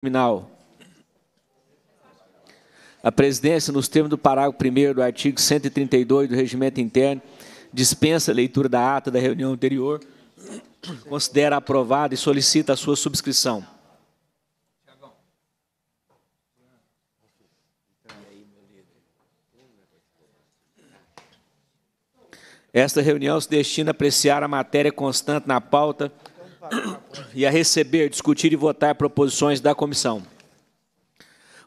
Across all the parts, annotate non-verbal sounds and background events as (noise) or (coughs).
criminal. A presidência, nos termos do parágrafo 1 do artigo 132 do Regimento Interno, dispensa a leitura da ata da reunião anterior, considera aprovada e solicita a sua subscrição. Esta reunião se destina a apreciar a matéria constante na pauta (coughs) e a receber, discutir e votar proposições da comissão.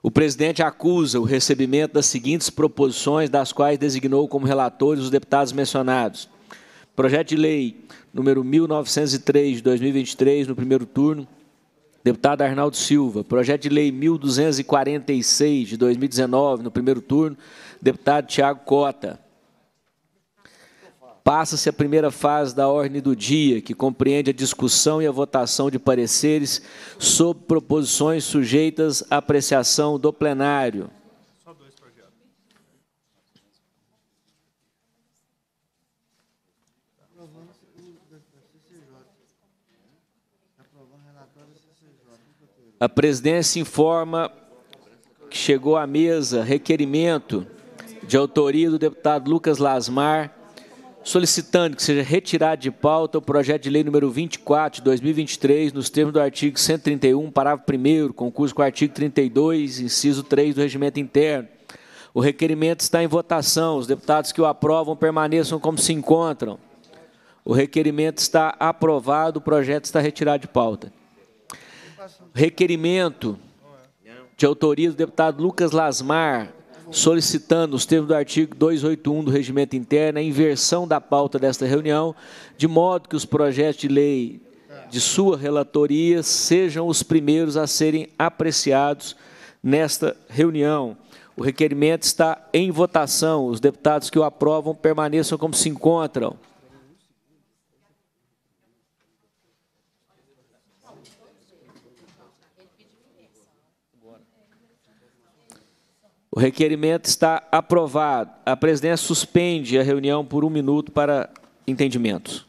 O presidente acusa o recebimento das seguintes proposições, das quais designou como relatores os deputados mencionados. Projeto de lei número 1903 de 2023, no primeiro turno, deputado Arnaldo Silva. Projeto de lei 1246 de 2019, no primeiro turno, deputado Tiago Cota. Passa-se a primeira fase da ordem do dia, que compreende a discussão e a votação de pareceres sobre proposições sujeitas à apreciação do plenário. A presidência informa que chegou à mesa requerimento de autoria do deputado Lucas Lasmar solicitando que seja retirado de pauta o projeto de lei número 24 de 2023, nos termos do artigo 131, parágrafo 1 concurso com o artigo 32, inciso 3 do regimento interno. O requerimento está em votação. Os deputados que o aprovam permaneçam como se encontram. O requerimento está aprovado, o projeto está retirado de pauta. Requerimento de autoria do deputado Lucas Lasmar, solicitando, os termos do artigo 281 do Regimento Interno, a inversão da pauta desta reunião, de modo que os projetos de lei de sua relatoria sejam os primeiros a serem apreciados nesta reunião. O requerimento está em votação. Os deputados que o aprovam permaneçam como se encontram. O requerimento está aprovado. A presidência suspende a reunião por um minuto para entendimentos.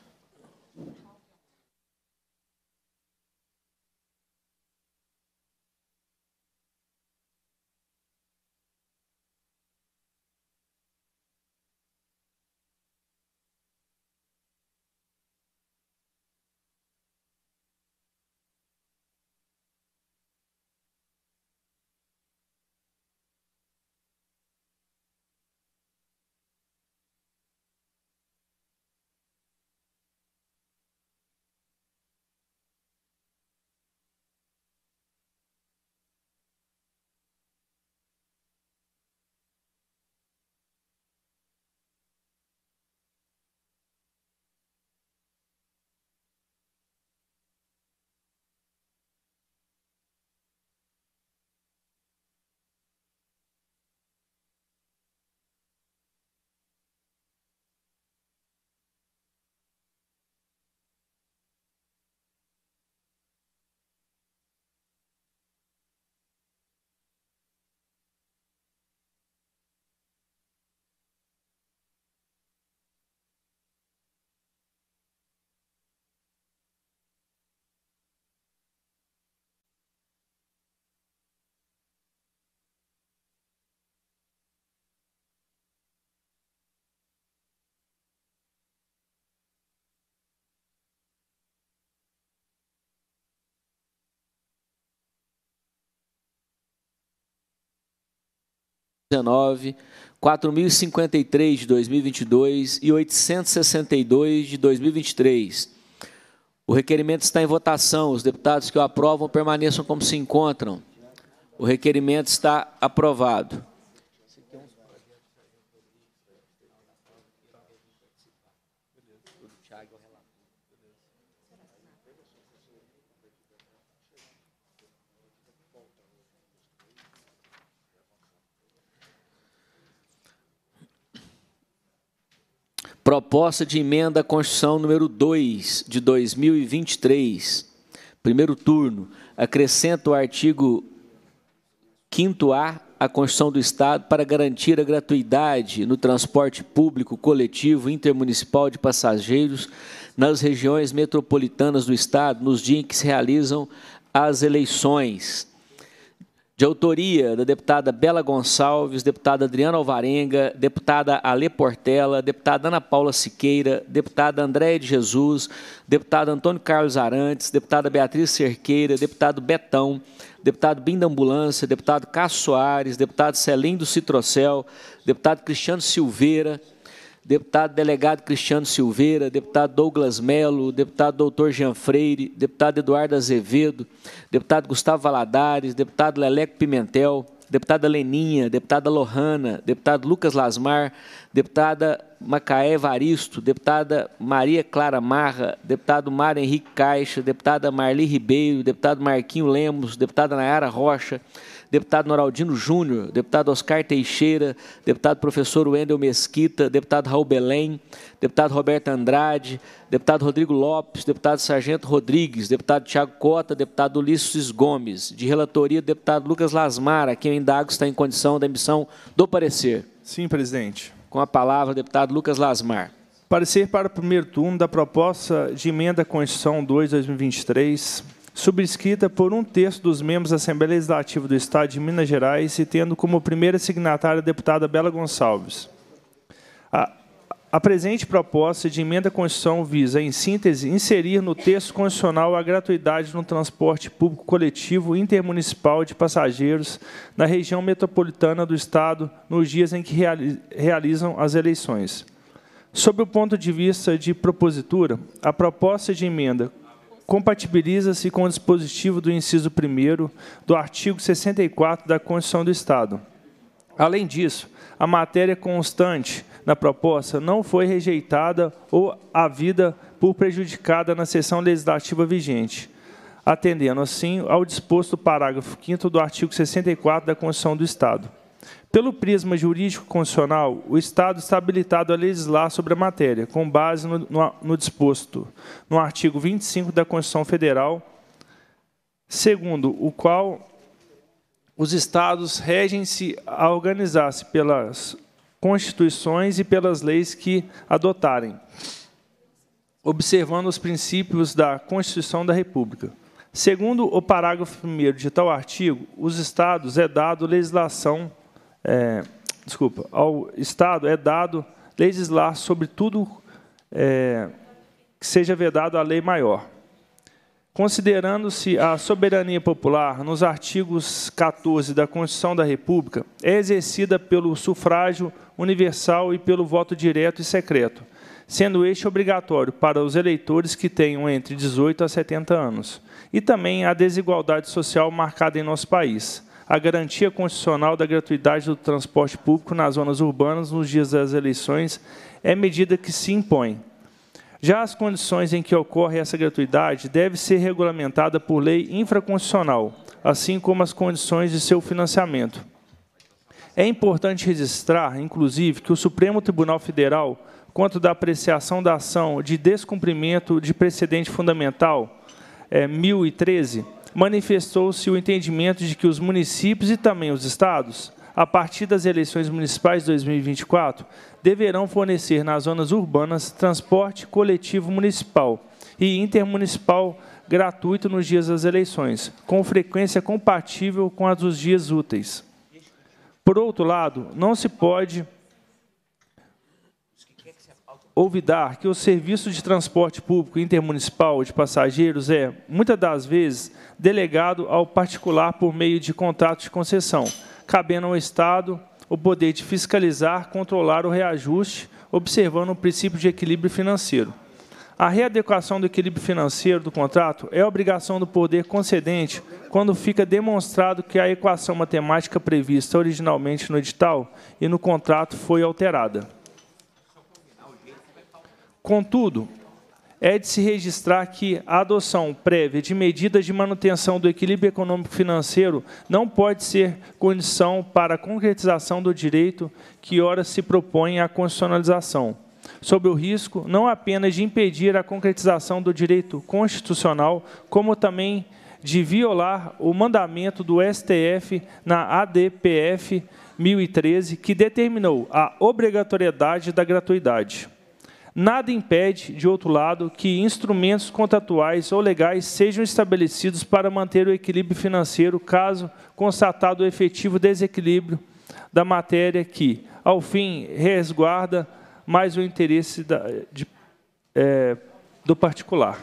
2019, 4053 de 2022 e 862 de 2023. O requerimento está em votação. Os deputados que o aprovam permaneçam como se encontram. O requerimento está aprovado. Proposta de emenda à Constituição número 2 de 2023. Primeiro turno. Acrescenta o artigo 5A à Constituição do Estado para garantir a gratuidade no transporte público coletivo intermunicipal de passageiros nas regiões metropolitanas do Estado nos dias em que se realizam as eleições de autoria da deputada Bela Gonçalves, deputada Adriana Alvarenga, deputada Ale Portela, deputada Ana Paula Siqueira, deputada Andréia de Jesus, deputado Antônio Carlos Arantes, deputada Beatriz Cerqueira, deputado Betão, deputado Binda Ambulância, deputado Cássio Soares, deputado Celindo do Citrocel, deputado Cristiano Silveira, deputado delegado Cristiano Silveira, deputado Douglas Melo, deputado doutor Jean Freire, deputado Eduardo Azevedo, deputado Gustavo Valadares, deputado Leleco Pimentel, deputada Leninha, deputada Lohana, deputado Lucas Lasmar, deputada Macaé Varisto, deputada Maria Clara Marra, deputado Mário Henrique Caixa, deputada Marli Ribeiro, deputado Marquinho Lemos, deputada Nayara Rocha, deputado Noraldino Júnior, deputado Oscar Teixeira, deputado professor Wendel Mesquita, deputado Raul Belém, deputado Roberto Andrade, deputado Rodrigo Lopes, deputado Sargento Rodrigues, deputado Tiago Cota, deputado Ulisses Gomes, de relatoria, deputado Lucas Lasmara, quem eu indago está em condição da emissão do parecer. Sim, presidente. Com a palavra, deputado Lucas Lasmar. Parecer para o primeiro turno da proposta de emenda à Constituição 2, 2023, subscrita por um terço dos membros da Assembleia Legislativa do Estado de Minas Gerais e tendo como primeira signatária a deputada Bela Gonçalves. A, a presente proposta de emenda à Constituição visa, em síntese, inserir no texto constitucional a gratuidade no transporte público coletivo intermunicipal de passageiros na região metropolitana do Estado nos dias em que realizam as eleições. Sob o ponto de vista de propositura, a proposta de emenda compatibiliza-se com o dispositivo do inciso 1 do artigo 64 da Constituição do Estado. Além disso, a matéria constante na proposta não foi rejeitada ou havida por prejudicada na sessão legislativa vigente, atendendo assim ao disposto do parágrafo 5 do artigo 64 da Constituição do Estado. Pelo prisma jurídico-constitucional, o Estado está habilitado a legislar sobre a matéria, com base no, no, no disposto no artigo 25 da Constituição Federal, segundo o qual os Estados regem-se a organizar-se pelas constituições e pelas leis que adotarem, observando os princípios da Constituição da República. Segundo o parágrafo 1 de tal artigo, os Estados é dado legislação é, desculpa, ao Estado é dado legislar sobre tudo é, que seja vedado a lei maior. Considerando-se a soberania popular nos artigos 14 da Constituição da República, é exercida pelo sufrágio universal e pelo voto direto e secreto, sendo este obrigatório para os eleitores que tenham entre 18 a 70 anos, e também a desigualdade social marcada em nosso país, a garantia constitucional da gratuidade do transporte público nas zonas urbanas nos dias das eleições é medida que se impõe. Já as condições em que ocorre essa gratuidade deve ser regulamentada por lei infraconstitucional, assim como as condições de seu financiamento. É importante registrar, inclusive, que o Supremo Tribunal Federal, quanto da apreciação da ação de descumprimento de precedente fundamental é, 1013, manifestou-se o entendimento de que os municípios e também os estados, a partir das eleições municipais de 2024, deverão fornecer nas zonas urbanas transporte coletivo municipal e intermunicipal gratuito nos dias das eleições, com frequência compatível com as dos dias úteis. Por outro lado, não se pode ouvidar que o serviço de transporte público intermunicipal de passageiros é, muitas das vezes, delegado ao particular por meio de contratos de concessão, cabendo ao Estado o poder de fiscalizar, controlar o reajuste, observando o princípio de equilíbrio financeiro. A readequação do equilíbrio financeiro do contrato é obrigação do poder concedente quando fica demonstrado que a equação matemática prevista originalmente no edital e no contrato foi alterada. Contudo, é de se registrar que a adoção prévia de medidas de manutenção do equilíbrio econômico-financeiro não pode ser condição para a concretização do direito que ora se propõe à constitucionalização, sob o risco não apenas de impedir a concretização do direito constitucional, como também de violar o mandamento do STF na ADPF 1013, que determinou a obrigatoriedade da gratuidade. Nada impede, de outro lado, que instrumentos contratuais ou legais sejam estabelecidos para manter o equilíbrio financeiro, caso constatado o efetivo desequilíbrio da matéria que, ao fim, resguarda mais o interesse da, de, é, do particular.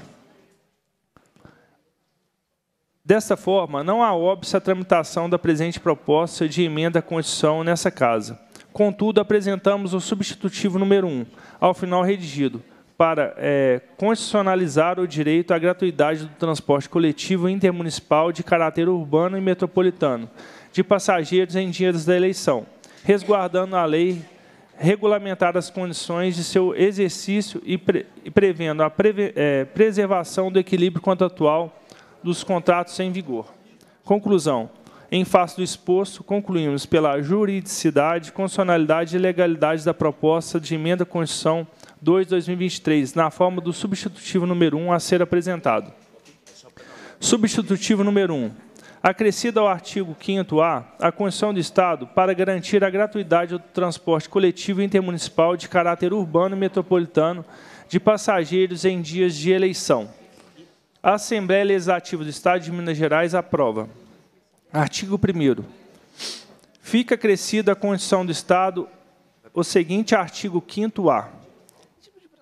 Dessa forma, não há óbvio à tramitação da presente proposta de emenda à Constituição nessa Casa Contudo, apresentamos o substitutivo número 1, ao final redigido, para é, constitucionalizar o direito à gratuidade do transporte coletivo intermunicipal de caráter urbano e metropolitano de passageiros em dias da eleição, resguardando a lei regulamentar as condições de seu exercício e, pre e prevendo a preve é, preservação do equilíbrio contratual dos contratos em vigor. Conclusão. Em face do exposto, concluímos pela juridicidade, constitucionalidade e legalidade da proposta de emenda à Constituição 2/2023, na forma do substitutivo número 1 a ser apresentado. Substitutivo número 1. Acrescida ao artigo 5º-A a Constituição do Estado para garantir a gratuidade do transporte coletivo intermunicipal de caráter urbano e metropolitano de passageiros em dias de eleição. A Assembleia Legislativa do Estado de Minas Gerais aprova. Artigo 1. Fica crescida à condição do Estado o seguinte artigo 5A.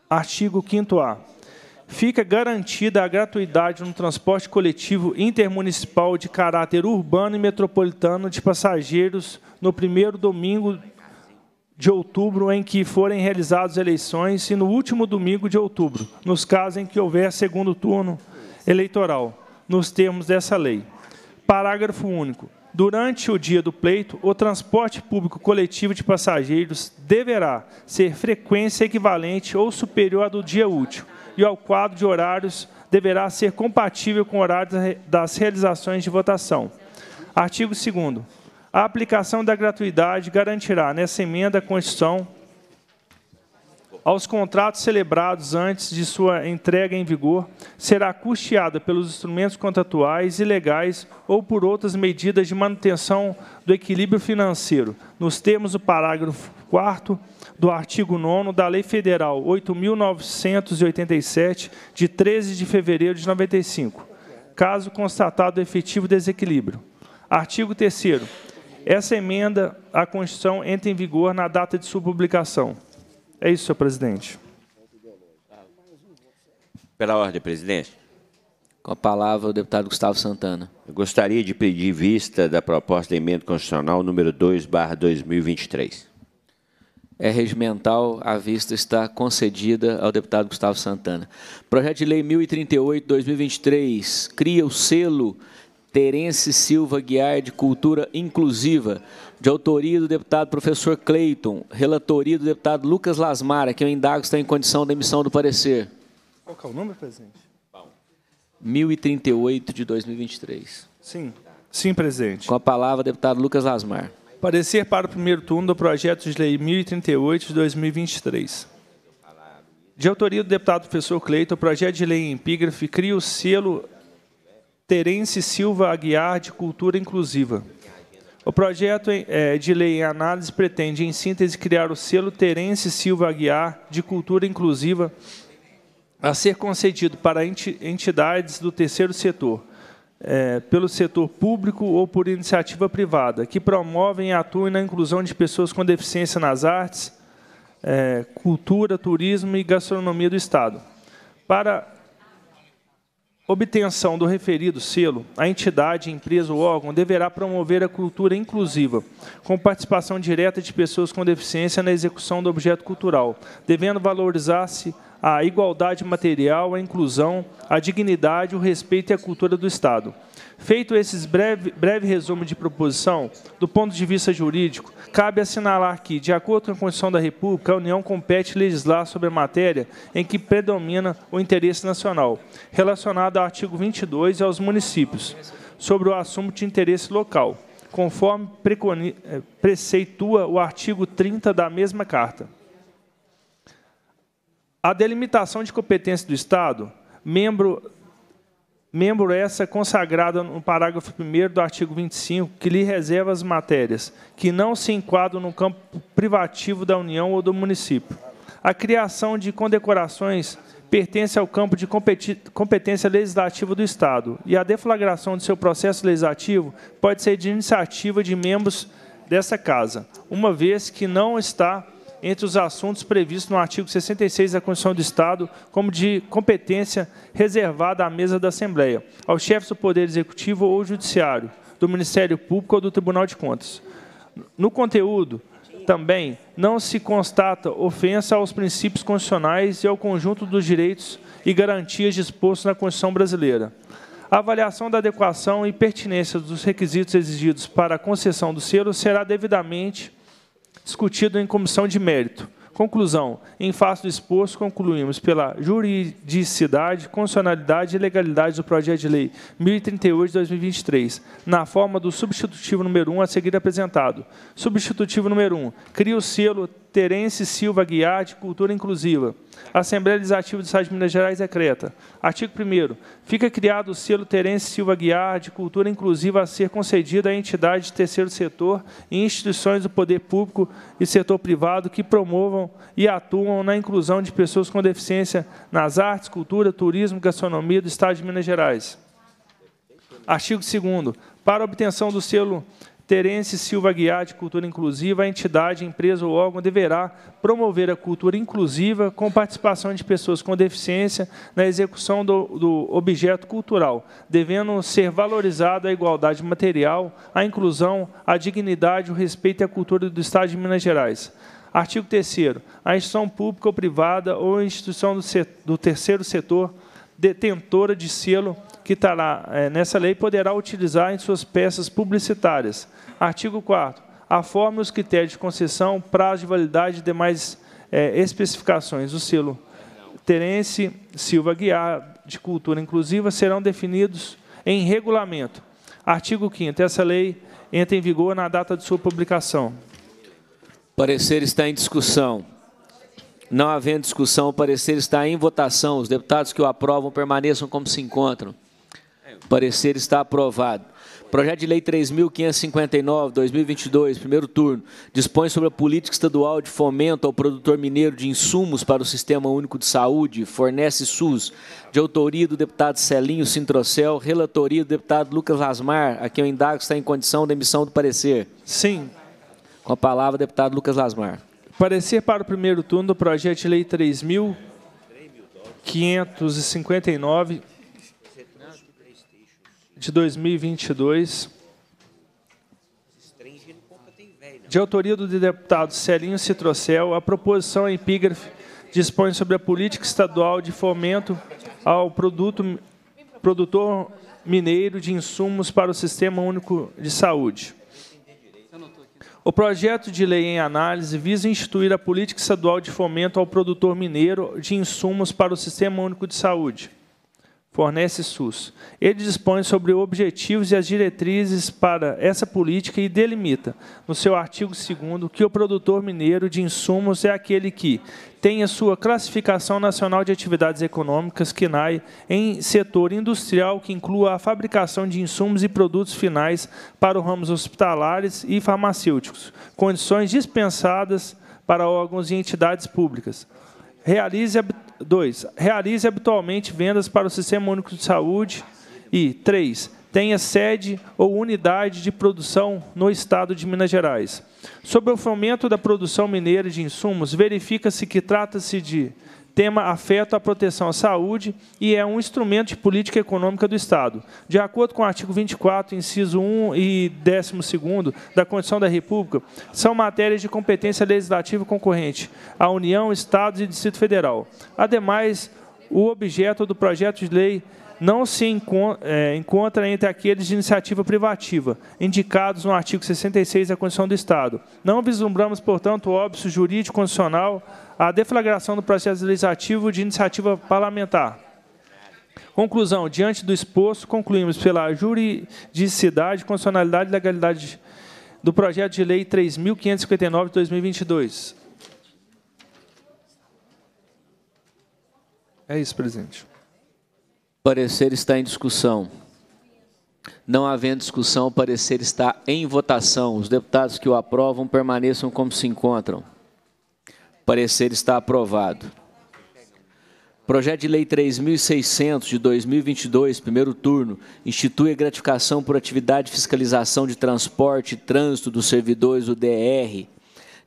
Artigo 5A. Fica garantida a gratuidade no transporte coletivo intermunicipal de caráter urbano e metropolitano de passageiros no primeiro domingo de outubro em que forem realizadas eleições e no último domingo de outubro, nos casos em que houver segundo turno eleitoral, nos termos dessa lei. Parágrafo único. Durante o dia do pleito, o transporte público coletivo de passageiros deverá ser frequência equivalente ou superior à do dia útil, e ao quadro de horários deverá ser compatível com o horário das realizações de votação. Artigo 2 A aplicação da gratuidade garantirá, nessa emenda à Constituição, aos contratos celebrados antes de sua entrega em vigor, será custeada pelos instrumentos contratuais e legais ou por outras medidas de manutenção do equilíbrio financeiro, nos termos do parágrafo 4 do artigo 9 da Lei Federal 8.987, de 13 de fevereiro de 95, caso constatado efetivo desequilíbrio. Artigo 3 Essa emenda à Constituição entra em vigor na data de sua publicação. É isso, senhor presidente. Pela ordem, presidente. Com a palavra, o deputado Gustavo Santana. Eu gostaria de pedir vista da proposta de emenda constitucional número 2, barra 2023. É regimental, a vista está concedida ao deputado Gustavo Santana. Projeto de lei 1038, 2023, cria o selo Terence Silva Guiar de Cultura Inclusiva, de autoria do deputado professor Cleiton, relatoria do deputado Lucas Lasmara, que eu indago está em condição da emissão do parecer. Qual é o número, presidente? 1038 de 2023. Sim. Sim, presidente. Com a palavra, deputado Lucas Lasmar. Parecer para o primeiro turno do projeto de lei 1038 de 2023. De autoria do deputado professor Cleiton, o projeto de lei em epígrafe cria o selo Terence Silva Aguiar, de Cultura Inclusiva. O projeto é, de lei em análise pretende, em síntese, criar o selo Terence Silva Aguiar, de Cultura Inclusiva, a ser concedido para entidades do terceiro setor, é, pelo setor público ou por iniciativa privada, que promovem e atuem na inclusão de pessoas com deficiência nas artes, é, cultura, turismo e gastronomia do Estado. Para obtenção do referido selo, a entidade, empresa ou órgão deverá promover a cultura inclusiva, com participação direta de pessoas com deficiência na execução do objeto cultural, devendo valorizar-se a igualdade material, a inclusão, a dignidade, o respeito e a cultura do Estado. Feito esse breve, breve resumo de proposição, do ponto de vista jurídico, cabe assinalar que, de acordo com a Constituição da República, a União compete legislar sobre a matéria em que predomina o interesse nacional, relacionado ao artigo 22 e aos municípios, sobre o assunto de interesse local, conforme eh, preceitua o artigo 30 da mesma Carta. A delimitação de competência do Estado, membro, membro essa é consagrada no parágrafo 1 do artigo 25, que lhe reserva as matérias que não se enquadram no campo privativo da União ou do município. A criação de condecorações pertence ao campo de competência legislativa do Estado e a deflagração de seu processo legislativo pode ser de iniciativa de membros dessa Casa, uma vez que não está entre os assuntos previstos no artigo 66 da Constituição do Estado, como de competência reservada à mesa da Assembleia, aos chefes do Poder Executivo ou Judiciário, do Ministério Público ou do Tribunal de Contas. No conteúdo, também, não se constata ofensa aos princípios constitucionais e ao conjunto dos direitos e garantias dispostos na Constituição brasileira. A avaliação da adequação e pertinência dos requisitos exigidos para a concessão do selo será devidamente discutido em comissão de mérito. Conclusão. Em face do exposto, concluímos pela juridicidade, constitucionalidade e legalidade do projeto de lei 1038 de 2023, na forma do substitutivo número 1 a seguir apresentado. Substitutivo número 1. Cria o selo Terence Silva Guiar, de Cultura Inclusiva. Assembleia Legislativa do Estado de Minas Gerais decreta. É Artigo 1 Fica criado o selo Terence Silva Guiar de Cultura Inclusiva a ser concedido a entidades de terceiro setor e instituições do poder público e setor privado que promovam e atuam na inclusão de pessoas com deficiência nas artes, cultura, turismo, gastronomia do Estado de Minas Gerais. Artigo 2 Para obtenção do selo Terence Silva Guiar de Cultura Inclusiva, a entidade, empresa ou órgão deverá promover a cultura inclusiva com participação de pessoas com deficiência na execução do, do objeto cultural, devendo ser valorizada a igualdade material, a inclusão, a dignidade, o respeito à cultura do Estado de Minas Gerais. Artigo 3 A instituição pública ou privada ou instituição do, do terceiro setor detentora de selo que estará é, nessa lei poderá utilizar em suas peças publicitárias. Artigo 4 a forma e os critérios de concessão, prazo de validade e demais é, especificações. O selo Terence Silva Guiar, de Cultura Inclusiva, serão definidos em regulamento. Artigo 5 Essa lei entra em vigor na data de sua publicação. Parecer está em discussão. Não havendo discussão, o parecer está em votação. Os deputados que o aprovam permaneçam como se encontram. Parecer está aprovado. Projeto de Lei 3.559, 2022, primeiro turno, dispõe sobre a política estadual de fomento ao produtor mineiro de insumos para o Sistema Único de Saúde, fornece SUS, de autoria do deputado Celinho Sintrocel, relatoria do deputado Lucas Lasmar, a quem eu indago está em condição da emissão do parecer. Sim. Com a palavra, deputado Lucas Lasmar. Parecer para o primeiro turno do Projeto de Lei 3.559, de 2022, de autoria do deputado Celinho Citrocel, a proposição em epígrafe dispõe sobre a política estadual de fomento ao produto, produtor mineiro de insumos para o Sistema Único de Saúde. O projeto de lei em análise visa instituir a política estadual de fomento ao produtor mineiro de insumos para o Sistema Único de Saúde fornece SUS. Ele dispõe sobre objetivos e as diretrizes para essa política e delimita, no seu artigo 2 que o produtor mineiro de insumos é aquele que tem a sua classificação nacional de atividades econômicas, nai em setor industrial que inclua a fabricação de insumos e produtos finais para os ramos hospitalares e farmacêuticos, condições dispensadas para órgãos e entidades públicas. Realize, dois, realize habitualmente vendas para o Sistema Único de Saúde. E três, tenha sede ou unidade de produção no estado de Minas Gerais. Sobre o fomento da produção mineira de insumos, verifica-se que trata-se de tema afeta a proteção à saúde e é um instrumento de política econômica do Estado. De acordo com o artigo 24, inciso 1 e 12 da Constituição da República, são matérias de competência legislativa concorrente à União, Estados e Distrito Federal. Ademais, o objeto do projeto de lei não se é, encontra entre aqueles de iniciativa privativa, indicados no artigo 66 da Constituição do Estado. Não vislumbramos, portanto, óbvio jurídico constitucional a deflagração do processo legislativo de iniciativa parlamentar. Conclusão. Diante do exposto, concluímos pela juridicidade, constitucionalidade e legalidade do projeto de lei 3.559 de 2022. É isso, presidente. O parecer está em discussão. Não havendo discussão, o parecer está em votação. Os deputados que o aprovam permaneçam como se encontram. Parecer está aprovado. Projeto de Lei 3.600 de 2022, primeiro turno, institui a gratificação por atividade de fiscalização de transporte e trânsito dos servidores do DR,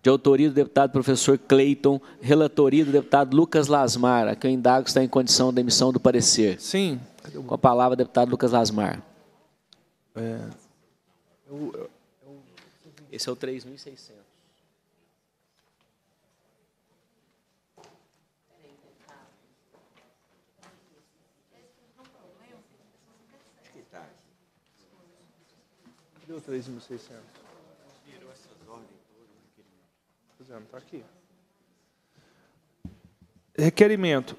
de autoria do deputado professor Cleiton, relatoria do deputado Lucas Lasmar, que eu indago está em condição da emissão do parecer. Sim. Com a palavra, deputado Lucas Lasmar. É... Esse é o 3.600. Deu 3.600. requerimento. Pois é, não está aqui. Requerimento.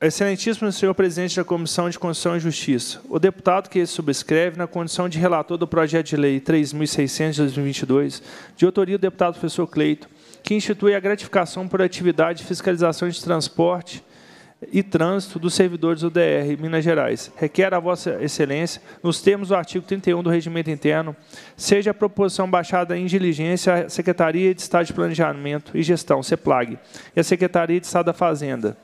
Excelentíssimo senhor presidente da Comissão de Constituição e Justiça, o deputado que subscreve na condição de relator do projeto de lei 3.600 de 2022, de autoria do deputado professor Cleito, que institui a gratificação por atividade de fiscalização de transporte e Trânsito dos Servidores do DR Minas Gerais. Requer a Vossa Excelência, nos termos do artigo 31 do Regimento Interno, seja a proposição baixada em diligência à Secretaria de Estado de Planejamento e Gestão, CEPLAG, e à Secretaria de Estado da Fazenda,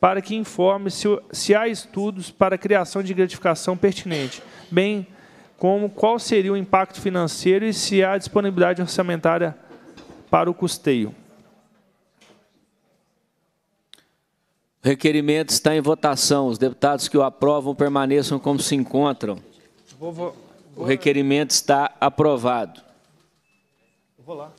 para que informe se, se há estudos para a criação de gratificação pertinente, bem como qual seria o impacto financeiro e se há disponibilidade orçamentária para o custeio. O requerimento está em votação. Os deputados que o aprovam permaneçam como se encontram. Vou, vou, vou... O requerimento está aprovado. Eu vou lá.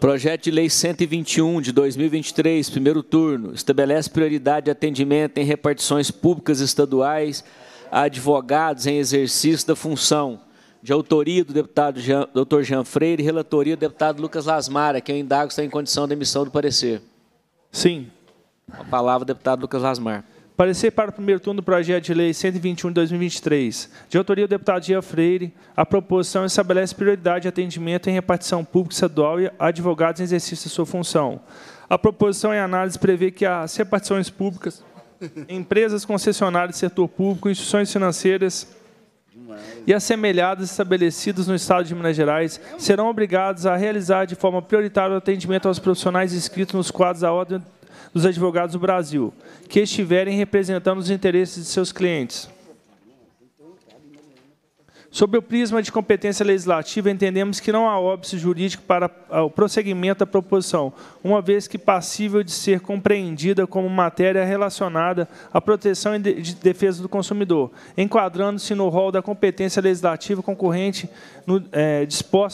Projeto de Lei 121 de 2023, primeiro turno, estabelece prioridade de atendimento em repartições públicas estaduais a advogados em exercício da função, de autoria do deputado Jean, Dr. Jean Freire e relatoria do deputado Lucas Lasmara, que eu indago está em condição de emissão do parecer. Sim. A palavra, deputado Lucas Lasmar. Parecer para o primeiro turno do projeto de lei 121 de 2023, de autoria do deputado Dia Freire, a proposição estabelece prioridade de atendimento em repartição pública estadual e advogados em exercício de sua função. A proposição em análise prevê que as repartições públicas, empresas concessionárias de setor público, instituições financeiras e assemelhadas estabelecidas no Estado de Minas Gerais serão obrigadas a realizar de forma prioritária o atendimento aos profissionais inscritos nos quadros da Ordem dos advogados do Brasil, que estiverem representando os interesses de seus clientes. Sob o prisma de competência legislativa, entendemos que não há óbice jurídico para o prosseguimento da proposição, uma vez que passível de ser compreendida como matéria relacionada à proteção e de defesa do consumidor, enquadrando-se no rol da competência legislativa concorrente no, é,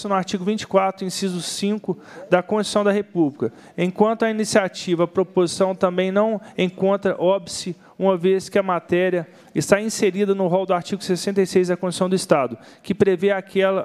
no artigo 24, inciso 5 da Constituição da República. Enquanto a iniciativa, a proposição também não encontra óbice uma vez que a matéria está inserida no rol do artigo 66 da Constituição do Estado, que prevê aquela,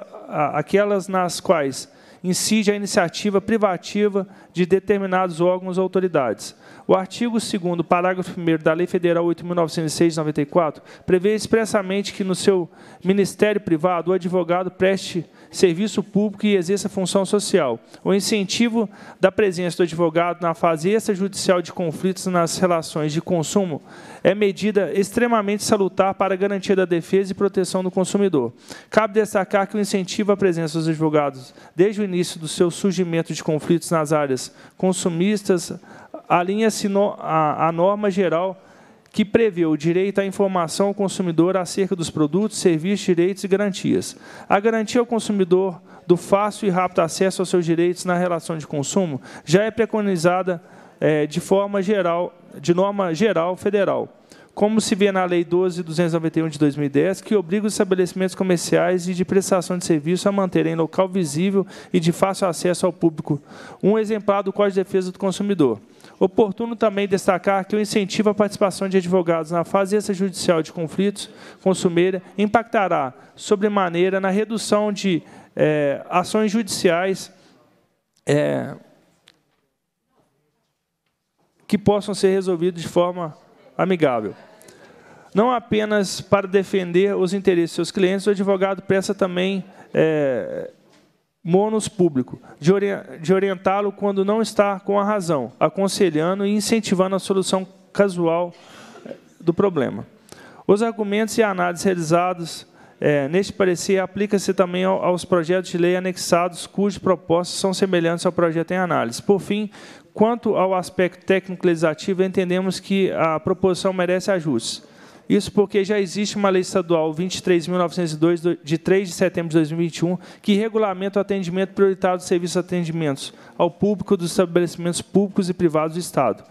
aquelas nas quais incide a iniciativa privativa de determinados órgãos ou autoridades. O artigo 2 parágrafo 1 da Lei Federal 8.906, 94, prevê expressamente que no seu ministério privado o advogado preste serviço público e exerça função social. O incentivo da presença do advogado na fase extrajudicial de conflitos nas relações de consumo é medida extremamente salutar para a garantia da defesa e proteção do consumidor. Cabe destacar que o incentivo à presença dos advogados, desde o início do seu surgimento de conflitos nas áreas consumistas, alinha-se à norma geral que prevê o direito à informação ao consumidor acerca dos produtos, serviços, direitos e garantias. A garantia ao consumidor do fácil e rápido acesso aos seus direitos na relação de consumo já é preconizada é, de forma geral, de norma geral federal, como se vê na Lei 12.291 de 2010, que obriga os estabelecimentos comerciais e de prestação de serviço a manterem local visível e de fácil acesso ao público um exemplar do Código de Defesa do Consumidor. Oportuno também destacar que o incentivo à participação de advogados na fase extrajudicial de conflitos com Sumeira impactará sobremaneira na redução de é, ações judiciais é, que possam ser resolvidas de forma amigável. Não apenas para defender os interesses dos seus clientes, o advogado presta também é, monos público, de, ori de orientá-lo quando não está com a razão, aconselhando e incentivando a solução casual eh, do problema. Os argumentos e análises realizados é, neste parecer aplicam se também ao, aos projetos de lei anexados cujas propostas são semelhantes ao projeto em análise. Por fim, quanto ao aspecto técnico legislativo, entendemos que a proposição merece ajustes isso porque já existe uma lei estadual 23.902, de 3 de setembro de 2021, que regulamenta o atendimento prioritário do serviço de atendimentos ao público dos estabelecimentos públicos e privados do Estado,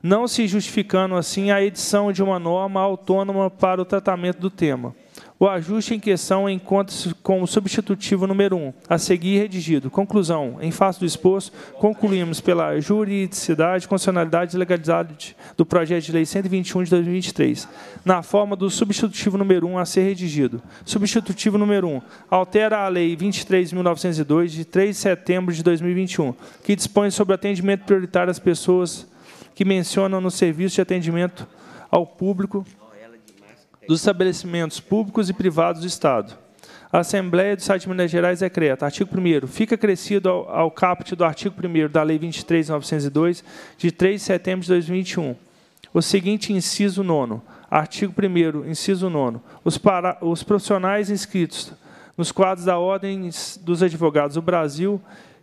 não se justificando, assim, a edição de uma norma autônoma para o tratamento do tema. O ajuste em questão encontra-se como substitutivo número 1, um, a seguir redigido. Conclusão. Em face do exposto, concluímos pela juridicidade, constitucionalidade e legalidade do projeto de lei 121 de 2023, na forma do substitutivo número 1 um a ser redigido. Substitutivo número 1. Um, altera a lei 23.902, de 3 de setembro de 2021, que dispõe sobre atendimento prioritário às pessoas que mencionam no serviço de atendimento ao público dos estabelecimentos públicos e privados do Estado. A Assembleia do Estado de Minas Gerais decreta, é artigo 1 fica acrescido ao, ao caput do artigo 1 da Lei 23.902, de 3 de setembro de 2021, o seguinte inciso 9 Artigo 1 inciso 9 os, os profissionais inscritos nos quadros da Ordem dos Advogados do Brasil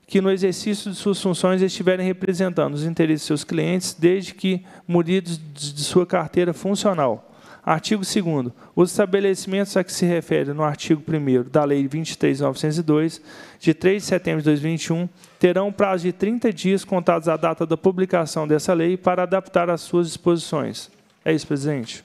que no exercício de suas funções estiverem representando os interesses de seus clientes, desde que muridos de sua carteira funcional. Artigo 2 Os estabelecimentos a que se refere no artigo 1 da Lei 23.902, de 3 de setembro de 2021, terão prazo de 30 dias contados à data da publicação dessa lei para adaptar as suas disposições. É isso, presidente.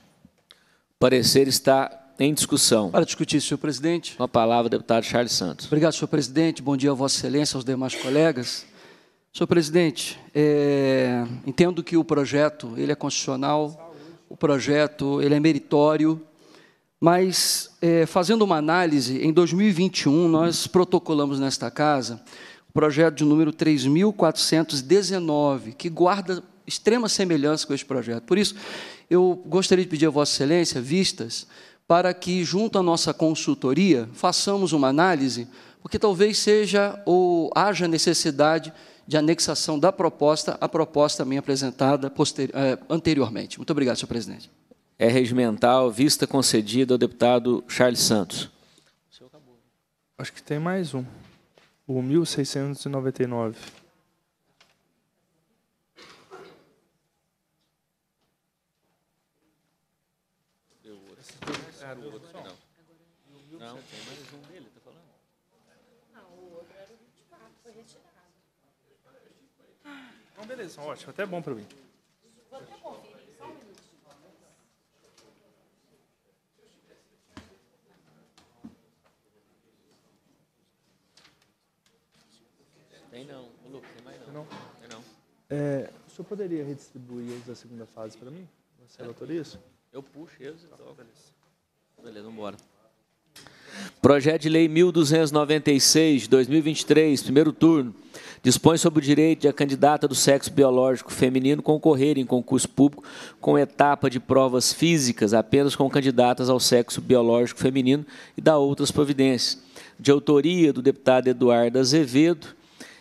Parecer está em discussão. Para discutir, senhor presidente. Com a palavra, deputado Charles Santos. Obrigado, senhor presidente. Bom dia, Vossa Excelência, aos demais colegas. Senhor presidente, é, entendo que o projeto ele é constitucional o projeto ele é meritório, mas é, fazendo uma análise, em 2021 nós protocolamos nesta casa o projeto de número 3.419, que guarda extrema semelhança com este projeto. Por isso, eu gostaria de pedir a Vossa Excelência vistas para que, junto à nossa consultoria, façamos uma análise, porque talvez seja ou haja necessidade de de anexação da proposta à proposta também apresentada eh, anteriormente. Muito obrigado, senhor presidente. É regimental, vista concedida ao deputado Charles Santos. Acho que tem mais um. O 1699. beleza, ótimo, até bom para mim. Tem não, Lucas, tem mais não. É, o senhor poderia redistribuir eles da segunda fase para mim? Você é. autoriza? Eu puxo eles e tá, toco. Beleza, beleza vamos embora. Projeto de Lei 1296, 2023, primeiro turno. Dispõe sobre o direito de a candidata do sexo biológico feminino concorrer em concurso público com etapa de provas físicas apenas com candidatas ao sexo biológico feminino e dá outras providências. De autoria do deputado Eduardo Azevedo,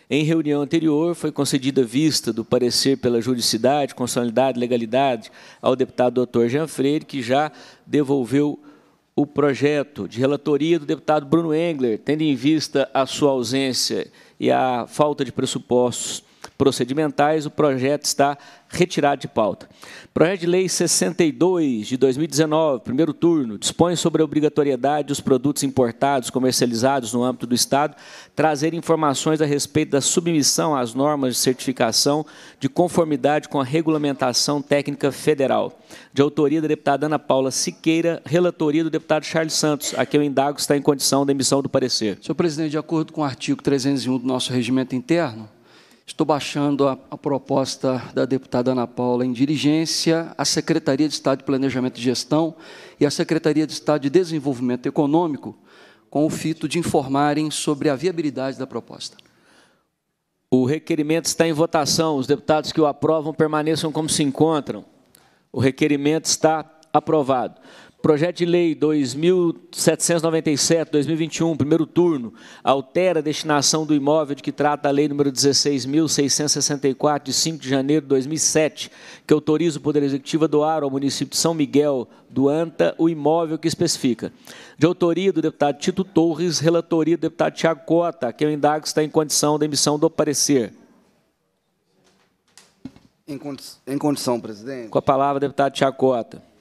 em reunião anterior, foi concedida vista do parecer pela juridicidade, constitucionalidade e legalidade ao deputado doutor Jean Freire, que já devolveu o projeto de relatoria do deputado Bruno Engler, tendo em vista a sua ausência e a falta de pressupostos procedimentais, o projeto está retirado de pauta. Projeto de Lei 62 de 2019, primeiro turno, dispõe sobre a obrigatoriedade dos produtos importados, comercializados no âmbito do Estado, trazer informações a respeito da submissão às normas de certificação de conformidade com a regulamentação técnica federal. De autoria da deputada Ana Paula Siqueira, relatoria do deputado Charles Santos, a quem eu indago está em condição da emissão do parecer. Senhor presidente, de acordo com o artigo 301 do nosso regimento interno, Estou baixando a, a, proposta da deputada Ana Paula em dirigência, a Secretaria de Estado de Planejamento e Gestão e a Secretaria de Estado de Desenvolvimento Econômico, com o fito de informarem sobre a viabilidade da proposta. O requerimento está em votação. Os deputados que o aprovam permaneçam como se encontram. O requerimento está aprovado. Projeto de Lei 2797, 2021, primeiro turno, altera a destinação do imóvel de que trata a Lei nº 16.664, de 5 de janeiro de 2007, que autoriza o Poder Executivo a doar ao município de São Miguel do Anta o imóvel que especifica. De autoria do deputado Tito Torres, relatoria do deputado Tiago Cota, que eu é indago está em condição da emissão do parecer. em condição, presidente. Com a palavra, deputado Tiago Cota.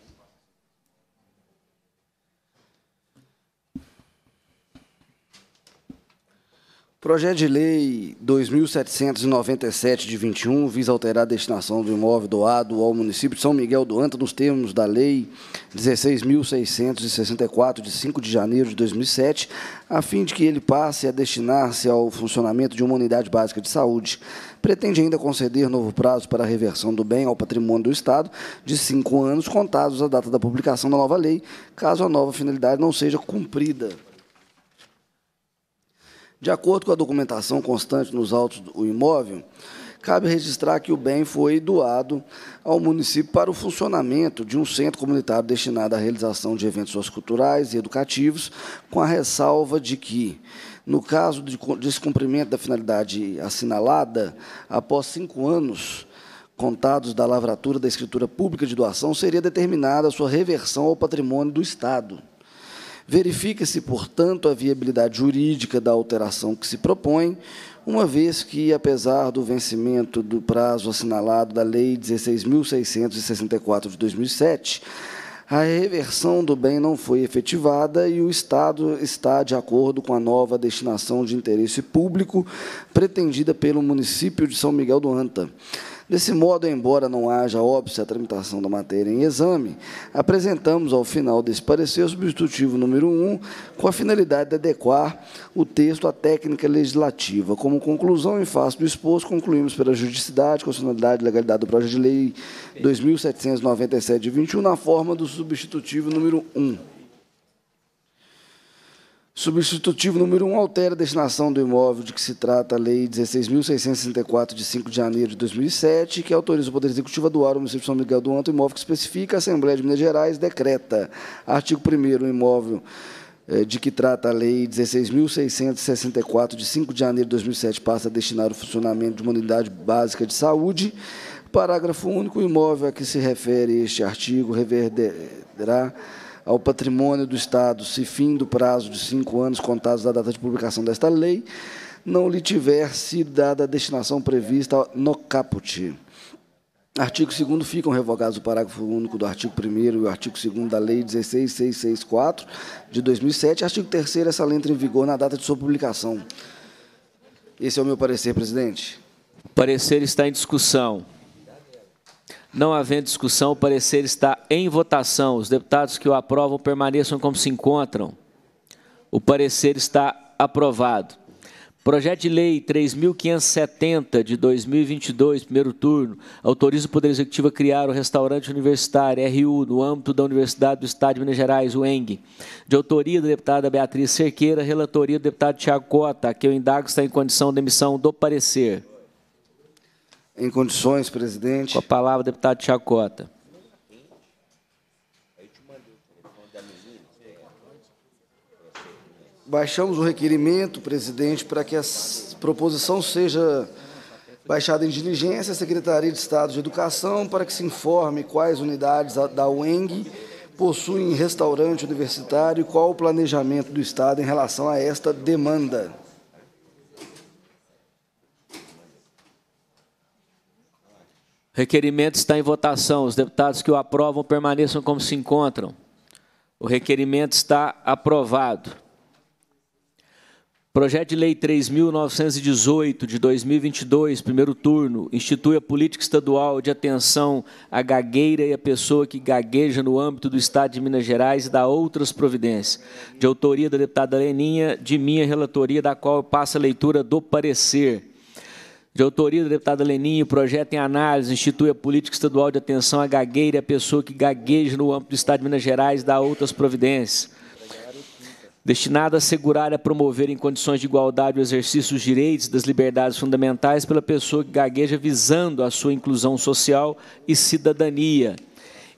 Projeto de Lei 2797 de 21 visa alterar a destinação do imóvel doado ao município de São Miguel do Anta nos termos da Lei 16.664 de 5 de janeiro de 2007, a fim de que ele passe a destinar-se ao funcionamento de uma unidade básica de saúde. Pretende ainda conceder novo prazo para a reversão do bem ao patrimônio do Estado de cinco anos contados à data da publicação da nova lei, caso a nova finalidade não seja cumprida. De acordo com a documentação constante nos autos do imóvel, cabe registrar que o bem foi doado ao município para o funcionamento de um centro comunitário destinado à realização de eventos socioculturais e educativos, com a ressalva de que, no caso de descumprimento da finalidade assinalada, após cinco anos contados da lavratura da escritura pública de doação, seria determinada a sua reversão ao patrimônio do Estado. Verifica-se, portanto, a viabilidade jurídica da alteração que se propõe, uma vez que, apesar do vencimento do prazo assinalado da Lei 16.664 de 2007, a reversão do bem não foi efetivada e o Estado está de acordo com a nova destinação de interesse público pretendida pelo município de São Miguel do Anta. Desse modo, embora não haja óbvio a tramitação da matéria em exame, apresentamos ao final desse parecer o substitutivo número 1, com a finalidade de adequar o texto à técnica legislativa. Como conclusão, em face do exposto, concluímos pela juridicidade, constitucionalidade e legalidade do projeto de lei 2797 de 21, na forma do substitutivo número 1. Substitutivo número 1 altera a destinação do imóvel de que se trata a Lei 16.664, de 5 de janeiro de 2007, que autoriza o Poder Executivo a doar o município de São Miguel do Anto imóvel que especifica a Assembleia de Minas Gerais decreta. Artigo 1 o imóvel eh, de que trata a Lei 16.664, de 5 de janeiro de 2007, passa a destinar o funcionamento de uma unidade básica de saúde. Parágrafo único, o imóvel a que se refere este artigo reverterá ao patrimônio do Estado, se fim do prazo de cinco anos contados da data de publicação desta lei, não lhe tiver sido dada a destinação prevista no caput. Artigo 2 ficam revogados o parágrafo único do artigo 1 e o artigo 2 da Lei 16664 de 2007. Artigo 3 essa lei entra em vigor na data de sua publicação. Esse é o meu parecer, presidente. O parecer está em discussão. Não havendo discussão, o parecer está em votação. Os deputados que o aprovam permaneçam como se encontram. O parecer está aprovado. Projeto de Lei 3.570 de 2022, primeiro turno, autoriza o Poder Executivo a criar o restaurante universitário RU no âmbito da Universidade do Estado de Minas Gerais, UENG, de autoria da deputada Beatriz Cerqueira, relatoria do deputado Tiago Cota, a que eu indago está em condição de emissão do parecer. Em condições, presidente. Com a palavra, deputado Chacota. Baixamos o requerimento, presidente, para que a proposição seja baixada em diligência à Secretaria de Estado de Educação para que se informe quais unidades da UENG possuem restaurante universitário e qual o planejamento do Estado em relação a esta demanda. requerimento está em votação. Os deputados que o aprovam permaneçam como se encontram. O requerimento está aprovado. Projeto de Lei 3.918, de 2022, primeiro turno, institui a política estadual de atenção à gagueira e à pessoa que gagueja no âmbito do Estado de Minas Gerais e dá outras providências, de autoria da deputada Leninha, de minha relatoria, da qual passa a leitura do parecer de autoria do deputado Leninho, projeto em análise, institui a política estadual de atenção à gagueira e a pessoa que gagueja no âmbito do Estado de Minas Gerais dá outras providências. Destinada a assegurar e a promover em condições de igualdade o exercício dos direitos e das liberdades fundamentais pela pessoa que gagueja visando a sua inclusão social e cidadania.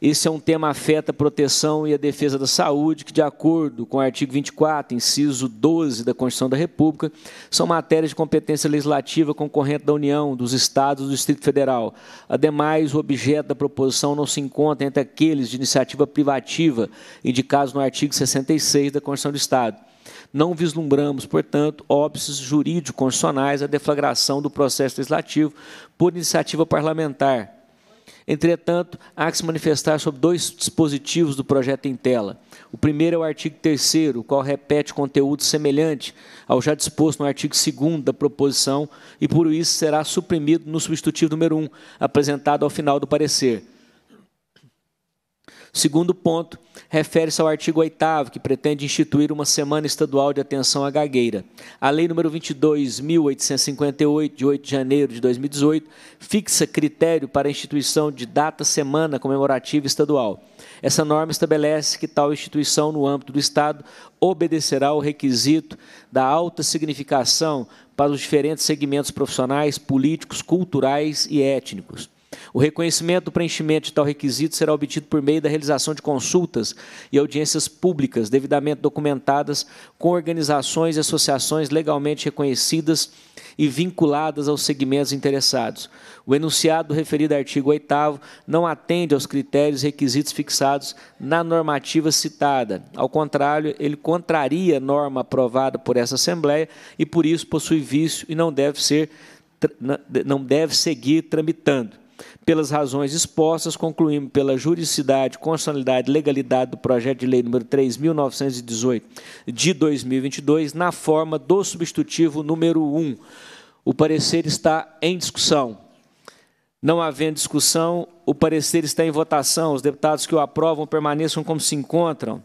Esse é um tema afeta a proteção e a defesa da saúde, que, de acordo com o artigo 24, inciso 12 da Constituição da República, são matérias de competência legislativa concorrente da União, dos Estados e do Distrito Federal. Ademais, o objeto da proposição não se encontra entre aqueles de iniciativa privativa indicados no artigo 66 da Constituição do Estado. Não vislumbramos, portanto, óbices jurídicos constitucionais à deflagração do processo legislativo por iniciativa parlamentar, Entretanto, há que se manifestar sobre dois dispositivos do projeto em tela. O primeiro é o artigo 3 o qual repete conteúdo semelhante ao já disposto no artigo 2 da proposição e, por isso, será suprimido no substitutivo número 1, apresentado ao final do parecer. Segundo ponto, refere-se ao artigo 8 que pretende instituir uma Semana Estadual de Atenção à Gagueira. A Lei nº 22.858, de 8 de janeiro de 2018, fixa critério para a instituição de data-semana comemorativa estadual. Essa norma estabelece que tal instituição, no âmbito do Estado, obedecerá ao requisito da alta significação para os diferentes segmentos profissionais, políticos, culturais e étnicos. O reconhecimento do preenchimento de tal requisito será obtido por meio da realização de consultas e audiências públicas devidamente documentadas com organizações e associações legalmente reconhecidas e vinculadas aos segmentos interessados. O enunciado do referido artigo 8 não atende aos critérios e requisitos fixados na normativa citada. Ao contrário, ele contraria a norma aprovada por essa Assembleia e, por isso, possui vício e não deve ser não deve seguir tramitando. Pelas razões expostas, concluímos pela juridicidade, constitucionalidade e legalidade do projeto de lei número 3.918 de 2022, na forma do substitutivo número 1. O parecer está em discussão. Não havendo discussão, o parecer está em votação. Os deputados que o aprovam permaneçam como se encontram.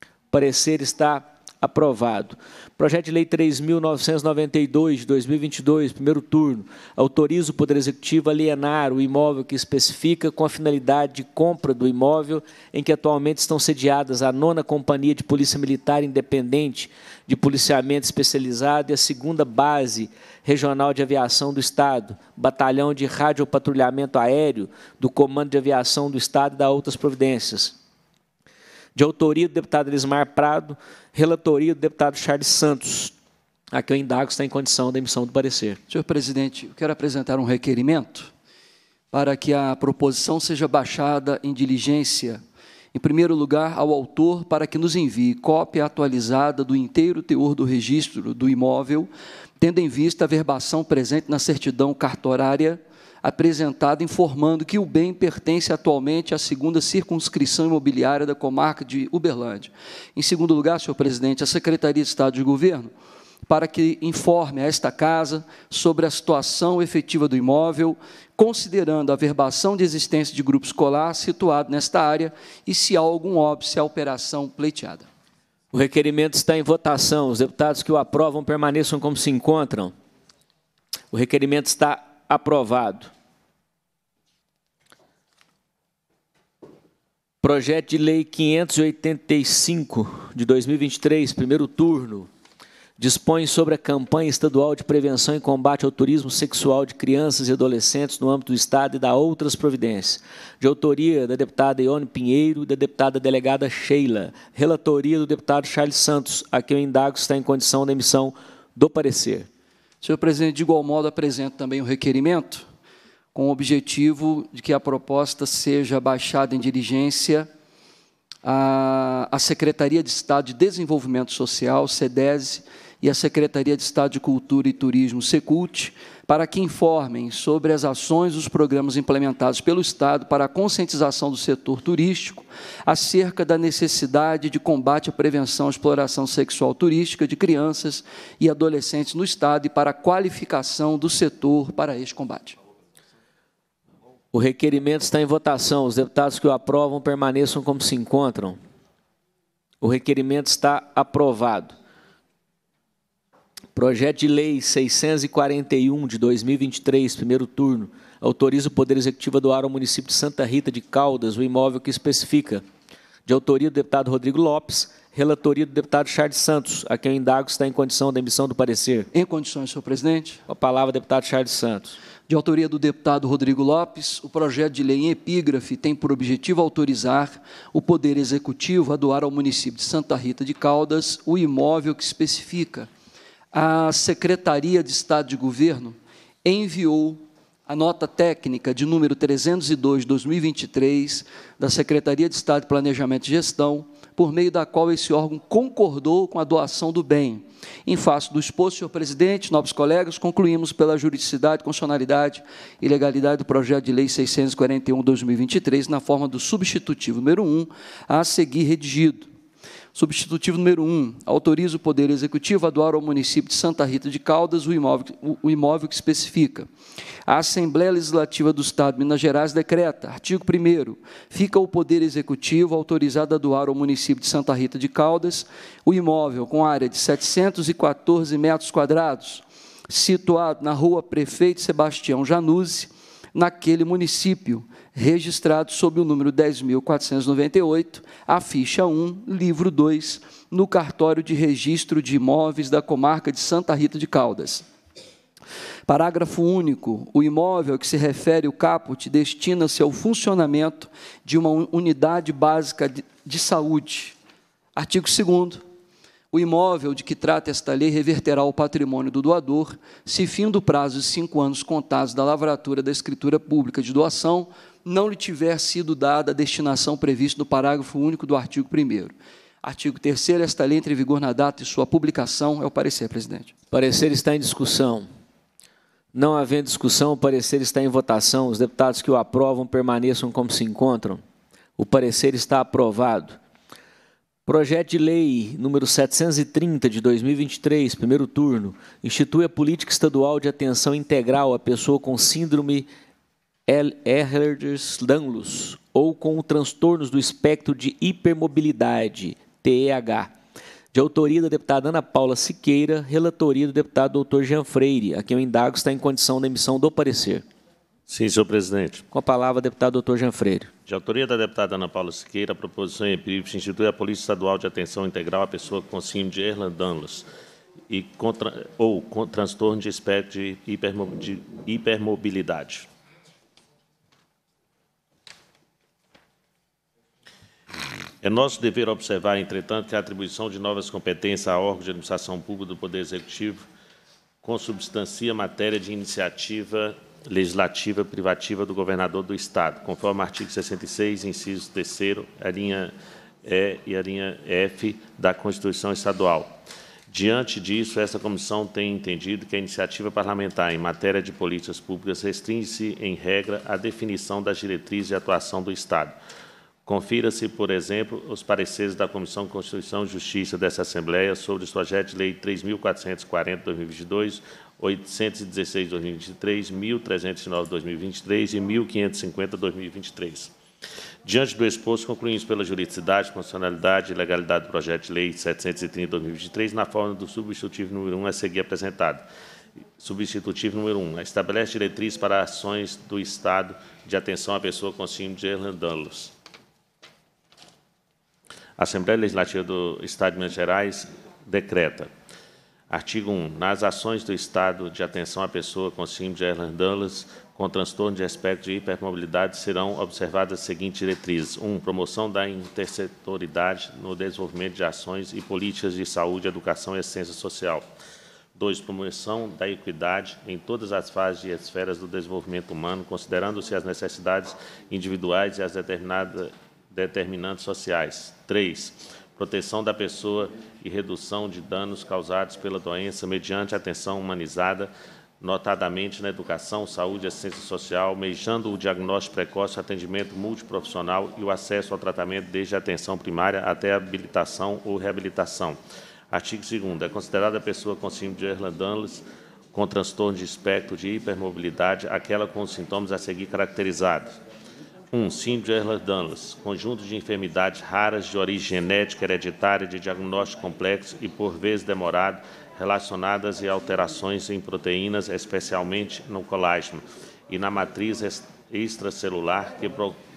O parecer está aprovado. Projeto de Lei 3.992, de 2022, primeiro turno, autoriza o Poder Executivo a alienar o imóvel que especifica com a finalidade de compra do imóvel em que atualmente estão sediadas a nona Companhia de Polícia Militar Independente de Policiamento Especializado e a segunda Base Regional de Aviação do Estado, Batalhão de Radiopatrulhamento Aéreo do Comando de Aviação do Estado e da outras providências. De autoria do deputado Elismar Prado, relatoria do deputado Charles Santos, a que eu indago está em condição da emissão do parecer. Senhor presidente, eu quero apresentar um requerimento para que a proposição seja baixada em diligência, em primeiro lugar, ao autor para que nos envie cópia atualizada do inteiro teor do registro do imóvel, tendo em vista a verbação presente na certidão cartorária apresentada informando que o bem pertence atualmente à segunda circunscrição imobiliária da comarca de Uberlândia. Em segundo lugar, senhor presidente, a Secretaria de Estado de Governo para que informe a esta casa sobre a situação efetiva do imóvel, considerando a verbação de existência de grupo escolar situado nesta área e se há algum óbice à operação pleiteada. O requerimento está em votação. Os deputados que o aprovam permaneçam como se encontram. O requerimento está aprovado. Projeto de Lei 585 de 2023, primeiro turno, dispõe sobre a campanha estadual de prevenção e combate ao turismo sexual de crianças e adolescentes no âmbito do Estado e da outras providências. De autoria da deputada Ione Pinheiro e da deputada delegada Sheila. Relatoria do deputado Charles Santos, a quem eu indago está em condição da emissão do parecer. Senhor presidente, de igual modo apresento também o requerimento com o objetivo de que a proposta seja baixada em diligência à, à Secretaria de Estado de Desenvolvimento Social, SEDESE, e à Secretaria de Estado de Cultura e Turismo, SECULT, para que informem sobre as ações e os programas implementados pelo Estado para a conscientização do setor turístico acerca da necessidade de combate à prevenção à exploração sexual turística de crianças e adolescentes no Estado e para a qualificação do setor para este combate. O requerimento está em votação. Os deputados que o aprovam permaneçam como se encontram. O requerimento está aprovado. Projeto de Lei 641 de 2023, primeiro turno, autoriza o Poder Executivo a doar ao município de Santa Rita de Caldas o imóvel que especifica. De autoria do deputado Rodrigo Lopes, relatoria do deputado Charles Santos, a quem eu indago está em condição da emissão do parecer. Em condições, senhor presidente. Com a palavra, deputado Charles Santos de autoria do deputado Rodrigo Lopes, o projeto de lei em epígrafe tem por objetivo autorizar o Poder Executivo a doar ao município de Santa Rita de Caldas o imóvel que especifica. A Secretaria de Estado de Governo enviou a nota técnica de número 302 de 2023 da Secretaria de Estado de Planejamento e Gestão por meio da qual esse órgão concordou com a doação do bem. Em face do exposto, senhor presidente, nobres colegas, concluímos pela juridicidade, constitucionalidade e legalidade do projeto de lei 641-2023, na forma do substitutivo número 1, a seguir redigido Substitutivo número 1. Um, autoriza o Poder Executivo a doar ao município de Santa Rita de Caldas o imóvel, o imóvel que especifica. A Assembleia Legislativa do Estado de Minas Gerais decreta, artigo 1 fica o Poder Executivo autorizado a doar ao município de Santa Rita de Caldas o imóvel com área de 714 metros quadrados, situado na rua Prefeito Sebastião Januzzi, naquele município, registrado sob o número 10.498, a ficha 1, livro 2, no cartório de registro de imóveis da comarca de Santa Rita de Caldas. Parágrafo único. O imóvel que se refere o caput destina-se ao funcionamento de uma unidade básica de saúde. Artigo 2 o imóvel de que trata esta lei reverterá ao patrimônio do doador, se fim do prazo de cinco anos contados da lavratura da escritura pública de doação, não lhe tiver sido dada a destinação prevista no parágrafo único do artigo 1 Artigo 3 esta lei entra em vigor na data de sua publicação. É o parecer, presidente. O parecer está em discussão. Não havendo discussão, o parecer está em votação. Os deputados que o aprovam permaneçam como se encontram. O parecer está aprovado. Projeto de Lei número 730 de 2023, primeiro turno, institui a política estadual de atenção integral à pessoa com síndrome Ehlers-Danlos, ou com transtornos do espectro de hipermobilidade, TEH, de autoria da deputada Ana Paula Siqueira, relatoria do deputado doutor Jean Freire, a quem eu indago está em condição da emissão do parecer. Sim, senhor presidente. Com a palavra, deputado doutor Jean Freire. De autoria da deputada Ana Paula Siqueira, a proposição em se institui a Polícia Estadual de Atenção Integral à Pessoa com Síndrome de Erlandanlos e contra, ou com transtorno de espectro de, hipermo, de hipermobilidade. É nosso dever observar, entretanto, que a atribuição de novas competências a órgãos de administração pública do Poder Executivo consubstancia matéria de iniciativa legislativa privativa do governador do Estado, conforme o artigo 66, inciso 3 a linha E e a linha F da Constituição Estadual. Diante disso, essa comissão tem entendido que a iniciativa parlamentar em matéria de políticas públicas restringe-se, em regra, à definição das diretrizes de atuação do Estado, Confira-se, por exemplo, os pareceres da Comissão Constituição e Justiça dessa Assembleia sobre os projetos de lei 3440/2022, 816/2023, 1309/2023 e 1550/2023. Diante do exposto, concluímos pela juridicidade, constitucionalidade e legalidade do projeto de lei 730/2023 na forma do substitutivo número 1 a seguir apresentado. Substitutivo número 1. Estabelece diretrizes para ações do Estado de atenção à pessoa com síndrome de ehlers a Assembleia Legislativa do Estado de Minas Gerais decreta. Artigo 1. Nas ações do Estado de atenção à pessoa com síndrome de ehlers com transtorno de aspecto de hipermobilidade serão observadas as seguintes diretrizes. 1. promoção da intersetoridade no desenvolvimento de ações e políticas de saúde, educação e assistência social. 2. Promoção da equidade em todas as fases e esferas do desenvolvimento humano, considerando-se as necessidades individuais e as determinadas determinantes sociais. 3. Proteção da pessoa e redução de danos causados pela doença mediante atenção humanizada, notadamente na educação, saúde e assistência social, mejando o diagnóstico precoce, atendimento multiprofissional e o acesso ao tratamento desde a atenção primária até a habilitação ou reabilitação. Artigo 2 É considerada a pessoa com síndrome de Ehlers-Danlos com transtorno de espectro de hipermobilidade aquela com os sintomas a seguir caracterizados 1. Síndrome de Ehlers-Danlos, conjunto de enfermidades raras de origem genética, hereditária, de diagnóstico complexo e, por vezes, demorado, relacionadas a alterações em proteínas, especialmente no colágeno e na matriz extracelular que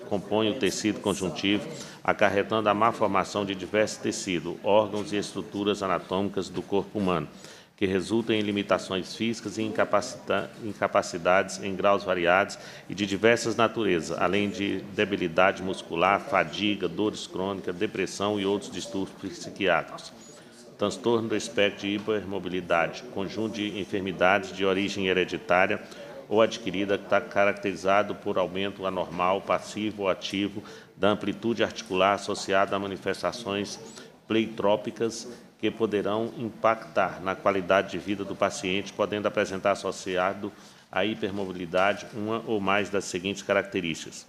compõe o tecido conjuntivo, acarretando a má formação de diversos tecidos, órgãos e estruturas anatômicas do corpo humano que resultam em limitações físicas e incapacidades em graus variados e de diversas naturezas, além de debilidade muscular, fadiga, dores crônicas, depressão e outros distúrbios psiquiátricos. Transtorno do espectro de hipermobilidade, conjunto de enfermidades de origem hereditária ou adquirida que está caracterizado por aumento anormal, passivo ou ativo da amplitude articular associada a manifestações pleitrópicas que poderão impactar na qualidade de vida do paciente, podendo apresentar associado à hipermobilidade uma ou mais das seguintes características: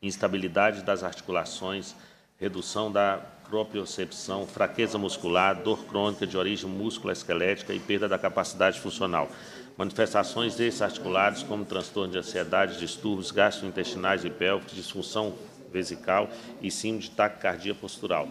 instabilidade das articulações, redução da propriocepção, fraqueza muscular, dor crônica de origem músculo-esquelética e perda da capacidade funcional. Manifestações desarticulares como transtorno de ansiedade, distúrbios gastrointestinais e pélvicos, disfunção vesical e síndrome de taquicardia postural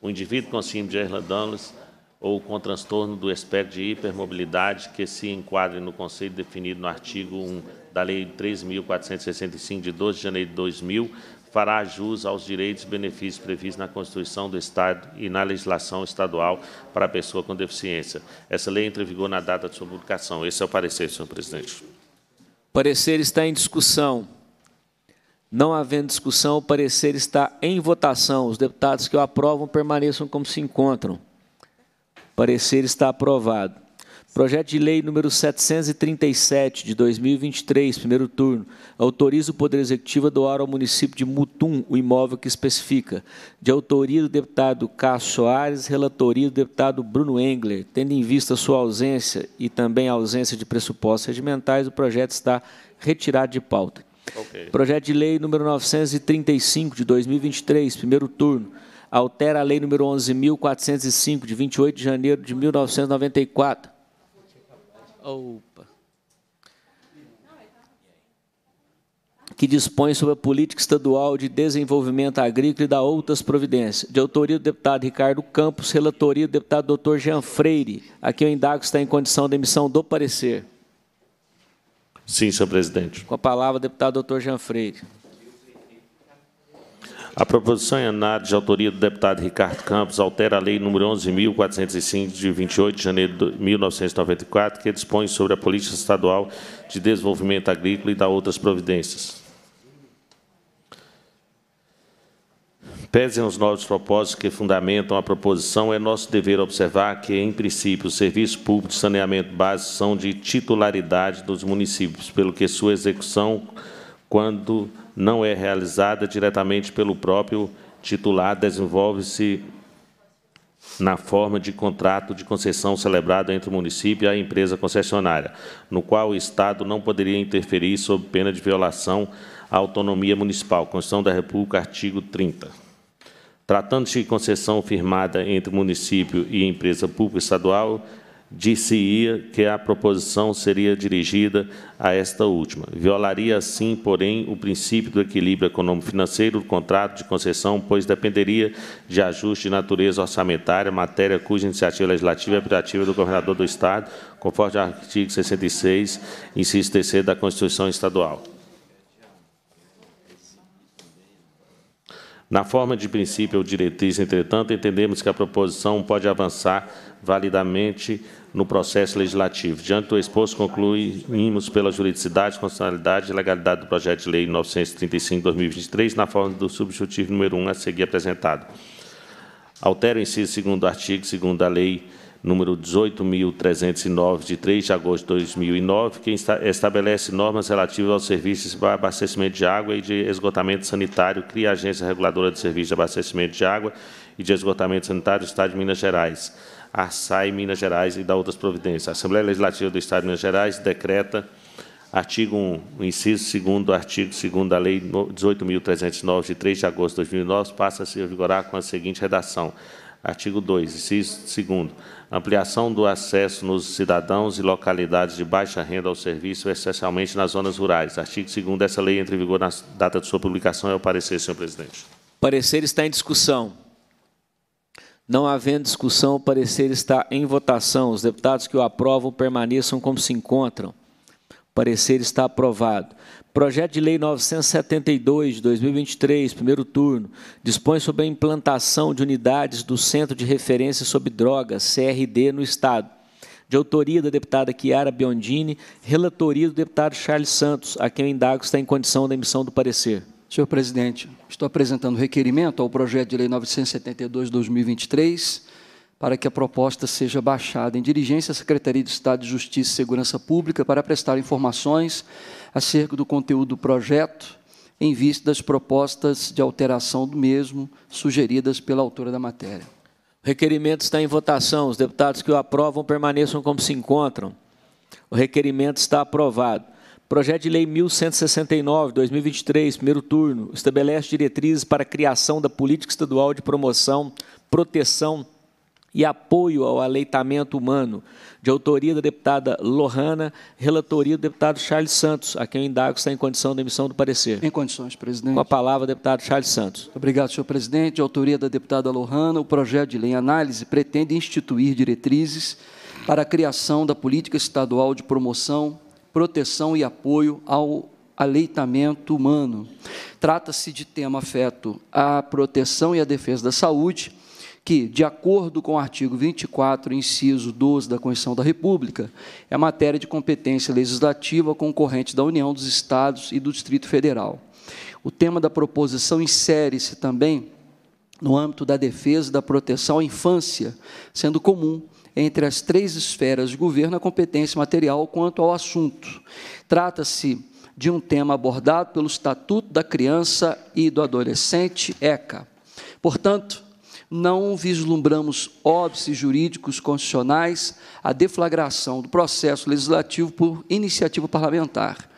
o indivíduo com síndrome de Ehlers-Danlos ou com transtorno do espectro de hipermobilidade que se enquadre no conceito definido no artigo 1 da Lei 3.465, de 12 de janeiro de 2000, fará jus aos direitos e benefícios previstos na Constituição do Estado e na legislação estadual para a pessoa com deficiência. Essa lei entra em vigor na data de sua publicação. Esse é o parecer, senhor presidente. O parecer está em discussão. Não havendo discussão, o parecer está em votação. Os deputados que o aprovam permaneçam como se encontram. O parecer está aprovado. Projeto de Lei número 737 de 2023, primeiro turno, autoriza o Poder Executivo a doar ao município de Mutum o imóvel que especifica. De autoria do deputado Cássio Soares, relatoria do deputado Bruno Engler. Tendo em vista sua ausência e também a ausência de pressupostos regimentais, o projeto está retirado de pauta. Okay. Projeto de lei número 935 de 2023, primeiro turno, altera a lei número 11.405 de 28 de janeiro de 1994. Opa. Que dispõe sobre a política estadual de desenvolvimento agrícola e da outras providências. De autoria do deputado Ricardo Campos, relatoria do deputado Dr. Jean Freire, a quem o indago está em condição de emissão do parecer. Sim, senhor presidente. Com a palavra, deputado doutor Jean Freire. A proposição em análise de autoria do deputado Ricardo Campos altera a Lei nº 11.405, de 28 de janeiro de 1994, que dispõe sobre a Política Estadual de Desenvolvimento Agrícola e dá outras providências. Pesem os novos propósitos que fundamentam a proposição, é nosso dever observar que, em princípio, os serviços públicos de saneamento básico são de titularidade dos municípios, pelo que sua execução, quando não é realizada diretamente pelo próprio titular, desenvolve-se na forma de contrato de concessão celebrado entre o município e a empresa concessionária, no qual o Estado não poderia interferir sob pena de violação à autonomia municipal. Constituição da República, artigo 30. Tratando-se de concessão firmada entre município e empresa pública estadual, disse-ia que a proposição seria dirigida a esta última. Violaria, assim, porém, o princípio do equilíbrio econômico-financeiro do contrato de concessão, pois dependeria de ajuste de natureza orçamentária, matéria cuja iniciativa legislativa é operativa do governador do Estado, conforme o artigo 66, inciso terceiro da Constituição Estadual. Na forma de princípio ou diretriz, entretanto, entendemos que a proposição pode avançar validamente no processo legislativo. Diante do exposto, concluímos pela juridicidade, constitucionalidade e legalidade do projeto de lei 935-2023, na forma do subjuntivo número 1 a seguir apresentado. Altera o inciso segundo o artigo, segundo a lei número 18.309, de 3 de agosto de 2009, que estabelece normas relativas aos serviços de abastecimento de água e de esgotamento sanitário, cria a Agência Reguladora de Serviços de Abastecimento de Água e de Esgotamento Sanitário do Estado de Minas Gerais, ARSAI Minas Gerais e da outras providências. A Assembleia Legislativa do Estado de Minas Gerais decreta Artigo 1, inciso 2 artigo 2 da Lei 18.309, de 3 de agosto de 2009, passa a se vigorar com a seguinte redação. Artigo 2, inciso 2 ampliação do acesso nos cidadãos e localidades de baixa renda ao serviço, especialmente nas zonas rurais. Artigo 2 dessa lei entra em vigor na data de sua publicação. É o parecer, senhor presidente. O parecer está em discussão. Não havendo discussão, o parecer está em votação. Os deputados que o aprovam permaneçam como se encontram. O parecer está aprovado. Projeto de Lei 972 de 2023, primeiro turno, dispõe sobre a implantação de unidades do Centro de Referência sobre Drogas, CRD, no Estado. De autoria da deputada Chiara Biondini, relatoria do deputado Charles Santos, a quem o indago está em condição da emissão do parecer. Senhor presidente, estou apresentando requerimento ao projeto de lei 972 de 2023 para que a proposta seja baixada em diligência à Secretaria de Estado de Justiça e Segurança Pública para prestar informações acerca do conteúdo do projeto, em vista das propostas de alteração do mesmo sugeridas pela autora da matéria. O requerimento está em votação. Os deputados que o aprovam permaneçam como se encontram. O requerimento está aprovado. Projeto de Lei 1169, 2023, primeiro turno, estabelece diretrizes para a criação da política estadual de promoção, proteção e e apoio ao aleitamento humano, de autoria da deputada Lohana, relatoria do deputado Charles Santos, a quem eu indago está em condição de emissão do parecer. Em condições, presidente. Com a palavra, deputado Charles Santos. Obrigado, senhor presidente. De autoria da deputada Lohana, o projeto de lei em análise pretende instituir diretrizes para a criação da política estadual de promoção, proteção e apoio ao aleitamento humano. Trata-se de tema afeto à proteção e à defesa da saúde, que, de acordo com o artigo 24, inciso 12 da Constituição da República, é matéria de competência legislativa concorrente da União, dos Estados e do Distrito Federal. O tema da proposição insere-se também no âmbito da defesa e da proteção à infância, sendo comum entre as três esferas de governo a competência material quanto ao assunto. Trata-se de um tema abordado pelo Estatuto da Criança e do Adolescente, ECA. Portanto, não vislumbramos óbices jurídicos constitucionais à deflagração do processo legislativo por iniciativa parlamentar.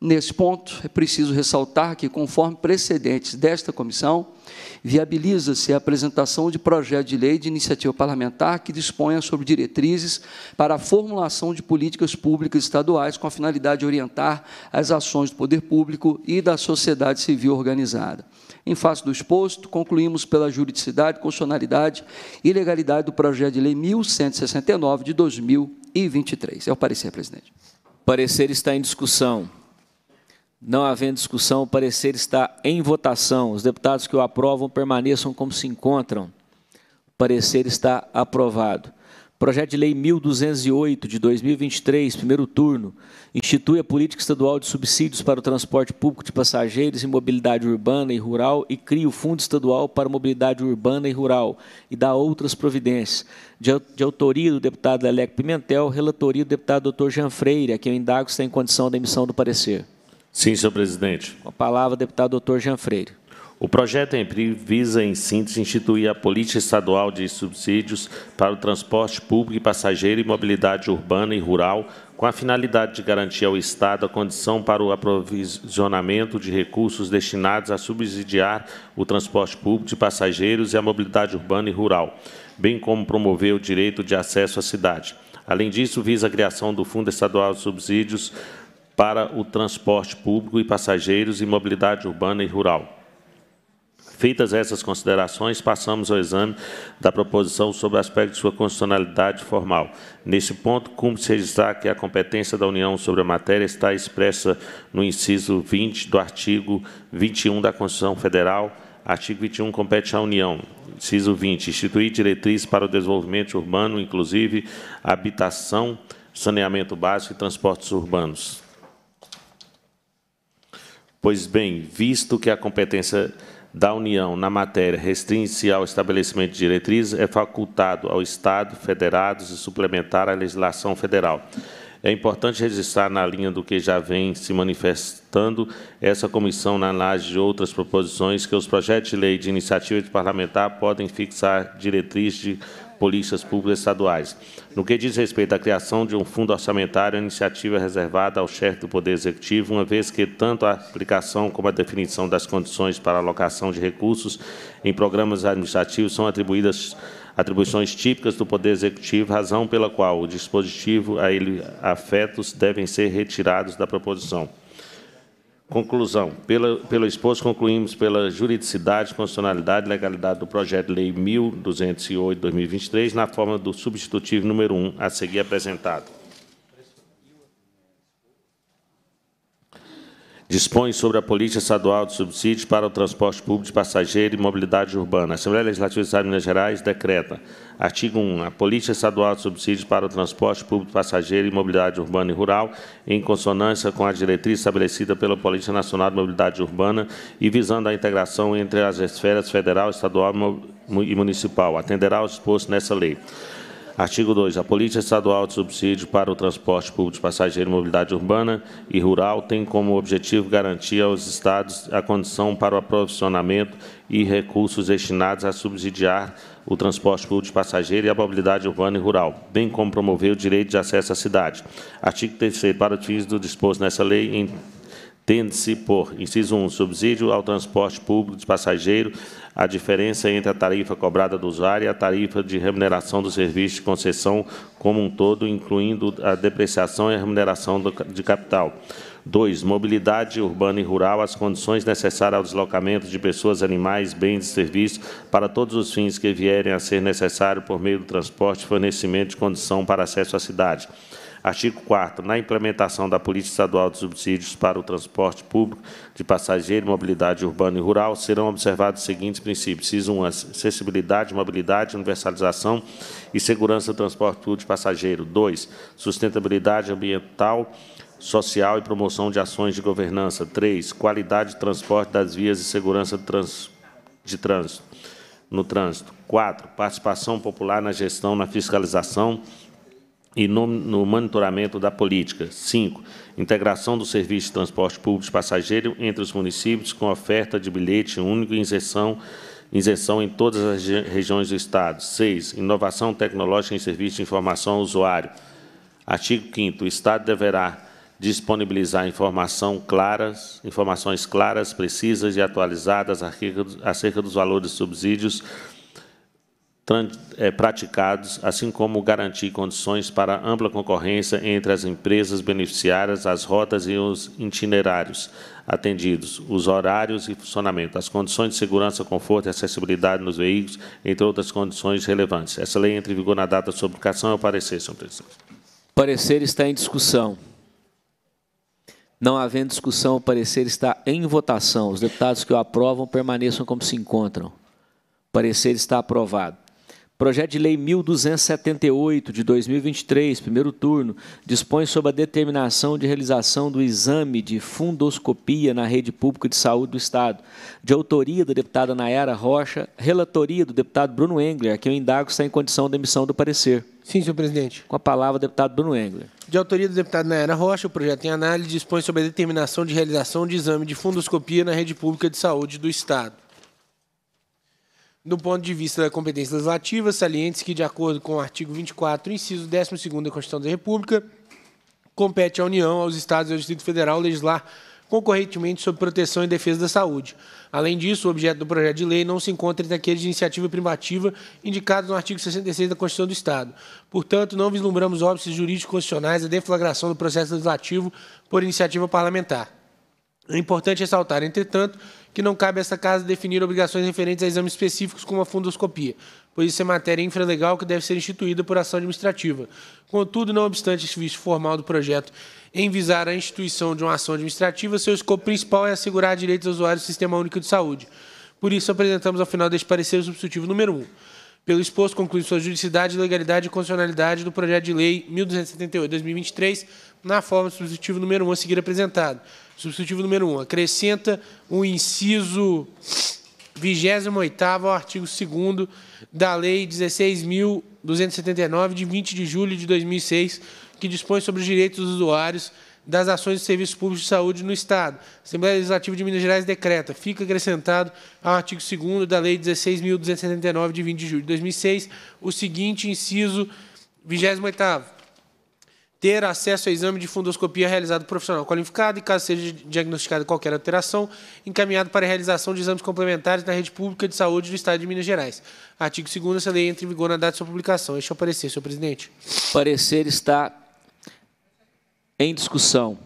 Nesse ponto, é preciso ressaltar que, conforme precedentes desta comissão, viabiliza-se a apresentação de projeto de lei de iniciativa parlamentar que disponha sobre diretrizes para a formulação de políticas públicas estaduais com a finalidade de orientar as ações do poder público e da sociedade civil organizada. Em face do exposto, concluímos pela juridicidade, constitucionalidade e legalidade do projeto de lei 1169 de 2023. É o parecer, presidente. O parecer está em discussão. Não havendo discussão, o parecer está em votação. Os deputados que o aprovam permaneçam como se encontram. O parecer está aprovado. Projeto de Lei 1208 de 2023, primeiro turno, institui a política estadual de subsídios para o transporte público de passageiros e mobilidade urbana e rural e cria o Fundo Estadual para Mobilidade Urbana e Rural e dá outras providências. De, de autoria do deputado Leleco Pimentel, relatoria do deputado Dr. Jean Freire, a quem eu indago se está em condição da emissão do parecer. Sim, senhor presidente. Com a palavra, deputado Dr. Jean Freire. O projeto EMPRI visa, em síntese, instituir a política estadual de subsídios para o transporte público e passageiro e mobilidade urbana e rural, com a finalidade de garantir ao Estado a condição para o aprovisionamento de recursos destinados a subsidiar o transporte público de passageiros e a mobilidade urbana e rural, bem como promover o direito de acesso à cidade. Além disso, visa a criação do Fundo Estadual de Subsídios para o transporte público e passageiros e mobilidade urbana e rural. Feitas essas considerações, passamos ao exame da proposição sobre o aspecto de sua constitucionalidade formal. Neste ponto, cumpre-se registrar que a competência da União sobre a matéria está expressa no inciso 20 do artigo 21 da Constituição Federal. Artigo 21 compete à União. Inciso 20. Instituir diretrizes para o desenvolvimento urbano, inclusive habitação, saneamento básico e transportes urbanos. Pois bem, visto que a competência da União na matéria restringe-se ao estabelecimento de diretrizes, é facultado ao Estado, federados e suplementar à legislação federal. É importante registrar na linha do que já vem se manifestando essa comissão na análise de outras proposições que os projetos de lei de iniciativa de parlamentar podem fixar diretrizes de polícias públicas estaduais. No que diz respeito à criação de um fundo orçamentário, a iniciativa é reservada ao chefe do Poder Executivo, uma vez que tanto a aplicação como a definição das condições para alocação de recursos em programas administrativos são atribuídas atribuições típicas do Poder Executivo, razão pela qual o dispositivo a ele afetos devem ser retirados da proposição. Conclusão. Pela, pelo exposto, concluímos pela juridicidade, constitucionalidade e legalidade do projeto de lei 1208-2023, na forma do substitutivo número 1 a seguir apresentado. dispõe sobre a política estadual de subsídios para o transporte público de passageiro e mobilidade urbana. A Assembleia Legislativa do Estado de Minas Gerais decreta, artigo 1, a política estadual de subsídios para o transporte público de passageiro e mobilidade urbana e rural, em consonância com a diretriz estabelecida pela Política Nacional de Mobilidade Urbana e visando a integração entre as esferas federal, estadual e municipal. Atenderá ao exposto nessa lei. Artigo 2. A política Estadual de Subsídio para o Transporte Público de Passageiro e Mobilidade Urbana e Rural tem como objetivo garantir aos Estados a condição para o aprovisionamento e recursos destinados a subsidiar o transporte público de passageiro e a mobilidade urbana e rural, bem como promover o direito de acesso à cidade. Artigo 3 Para os fins do disposto nessa lei, em tende-se por, inciso 1, subsídio ao transporte público de passageiro, a diferença entre a tarifa cobrada do usuário e a tarifa de remuneração do serviço de concessão como um todo, incluindo a depreciação e a remuneração do, de capital. 2. Mobilidade urbana e rural, as condições necessárias ao deslocamento de pessoas, animais, bens e serviços para todos os fins que vierem a ser necessário por meio do transporte e fornecimento de condição para acesso à cidade. Artigo 4 Na implementação da Política Estadual de Subsídios para o Transporte Público de Passageiro, Mobilidade Urbana e Rural, serão observados os seguintes princípios. CIS 1. Acessibilidade, mobilidade, universalização e segurança do transporte público de passageiro. 2. Sustentabilidade ambiental, social e promoção de ações de governança. 3. Qualidade de transporte das vias e segurança de, trans... de trânsito. No trânsito. 4. Participação popular na gestão, na fiscalização e no, no, monitoramento da política. 5. Integração do serviço de transporte público passageiro entre os municípios com oferta de bilhete único e isenção, isenção em todas as regiões do Estado. 6. Inovação tecnológica em serviço de informação ao usuário. Artigo 5 O Estado deverá disponibilizar informação claras, informações claras, precisas e atualizadas acerca dos valores de subsídios é, praticados, assim como garantir condições para ampla concorrência entre as empresas beneficiárias, as rotas e os itinerários atendidos, os horários e funcionamento, as condições de segurança, conforto e acessibilidade nos veículos, entre outras condições relevantes. Essa lei entra em vigor na data da sua publicação. É o parecer, senhor presidente. O parecer está em discussão. Não havendo discussão, o parecer está em votação. Os deputados que o aprovam permaneçam como se encontram. O parecer está aprovado. Projeto de Lei 1278 de 2023, primeiro turno, dispõe sobre a determinação de realização do exame de fundoscopia na rede pública de saúde do Estado, de autoria da deputada Nayara Rocha, relatoria do deputado Bruno Engler, que eu indago está em condição de emissão do parecer. Sim, senhor presidente. Com a palavra, deputado Bruno Engler. De autoria do deputado Nayara Rocha, o projeto em análise dispõe sobre a determinação de realização de exame de fundoscopia na rede pública de saúde do Estado. Do ponto de vista da competência legislativa, salientes que, de acordo com o artigo 24, inciso 12 da Constituição da República, compete à União, aos Estados e ao Distrito Federal legislar concorrentemente sobre proteção e defesa da saúde. Além disso, o objeto do projeto de lei não se encontra entre aqueles de iniciativa privativa indicados no artigo 66 da Constituição do Estado. Portanto, não vislumbramos óbices jurídicos constitucionais à deflagração do processo legislativo por iniciativa parlamentar. É importante ressaltar, entretanto, que não cabe a esta casa definir obrigações referentes a exames específicos como a fundoscopia, pois isso é matéria infralegal que deve ser instituída por ação administrativa. Contudo, não obstante o visto formal do projeto envisar a instituição de uma ação administrativa, seu escopo principal é assegurar direitos aos usuários do Sistema Único de Saúde. Por isso, apresentamos ao final deste parecer o substitutivo número 1. Pelo exposto, conclui sua judicidade, legalidade e constitucionalidade do projeto de lei 1278-2023, na forma do substitutivo número 1 a seguir apresentado. Substitutivo número 1. Acrescenta o inciso 28 ao artigo 2 da Lei 16.279, de 20 de julho de 2006, que dispõe sobre os direitos dos usuários das ações de serviços públicos de saúde no Estado. A Assembleia Legislativa de Minas Gerais decreta. Fica acrescentado ao artigo 2 da Lei 16.279, de 20 de julho de 2006, o seguinte inciso 28 ter acesso a exame de fundoscopia realizado por profissional qualificado e, caso seja diagnosticada qualquer alteração, encaminhado para a realização de exames complementares na rede pública de saúde do Estado de Minas Gerais. Artigo 2 essa lei entra em vigor na data de sua publicação. Este eu o parecer, senhor presidente. O parecer está em discussão.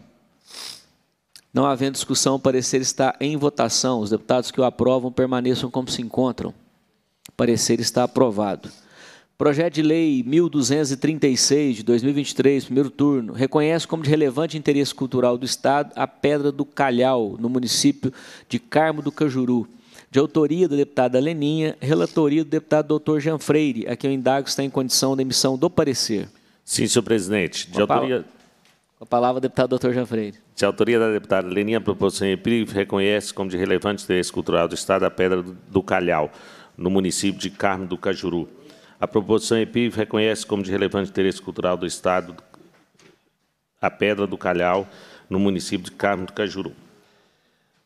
Não havendo discussão, o parecer está em votação. Os deputados que o aprovam permaneçam como se encontram. O parecer está aprovado. Projeto de Lei 1236 de 2023, primeiro turno, reconhece como de relevante interesse cultural do Estado a Pedra do Calhau, no município de Carmo do Cajuru, de autoria da deputada Leninha, relatoria do deputado doutor Jean Freire, a quem eu indago está em condição de emissão do parecer. Sim, senhor presidente. De autoria... A palavra, deputado doutor Jean Freire. De autoria da deputada Leninha, a proposição empírica reconhece como de relevante interesse cultural do Estado a Pedra do Calhau, no município de Carmo do Cajuru a proposição EPIV reconhece como de relevante interesse cultural do Estado a Pedra do Calhau, no município de Carmo do Cajuru.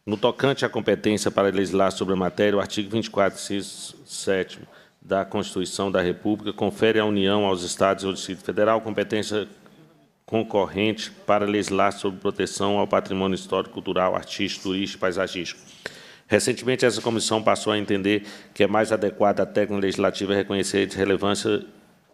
No tocante à competência para legislar sobre a matéria, o artigo 24, inciso 7 da Constituição da República confere à União, aos Estados e ao Distrito Federal competência concorrente para legislar sobre proteção ao patrimônio histórico, cultural, artístico, turístico e paisagístico. Recentemente, essa comissão passou a entender que é mais adequada a técnica legislativa reconhecer a relevância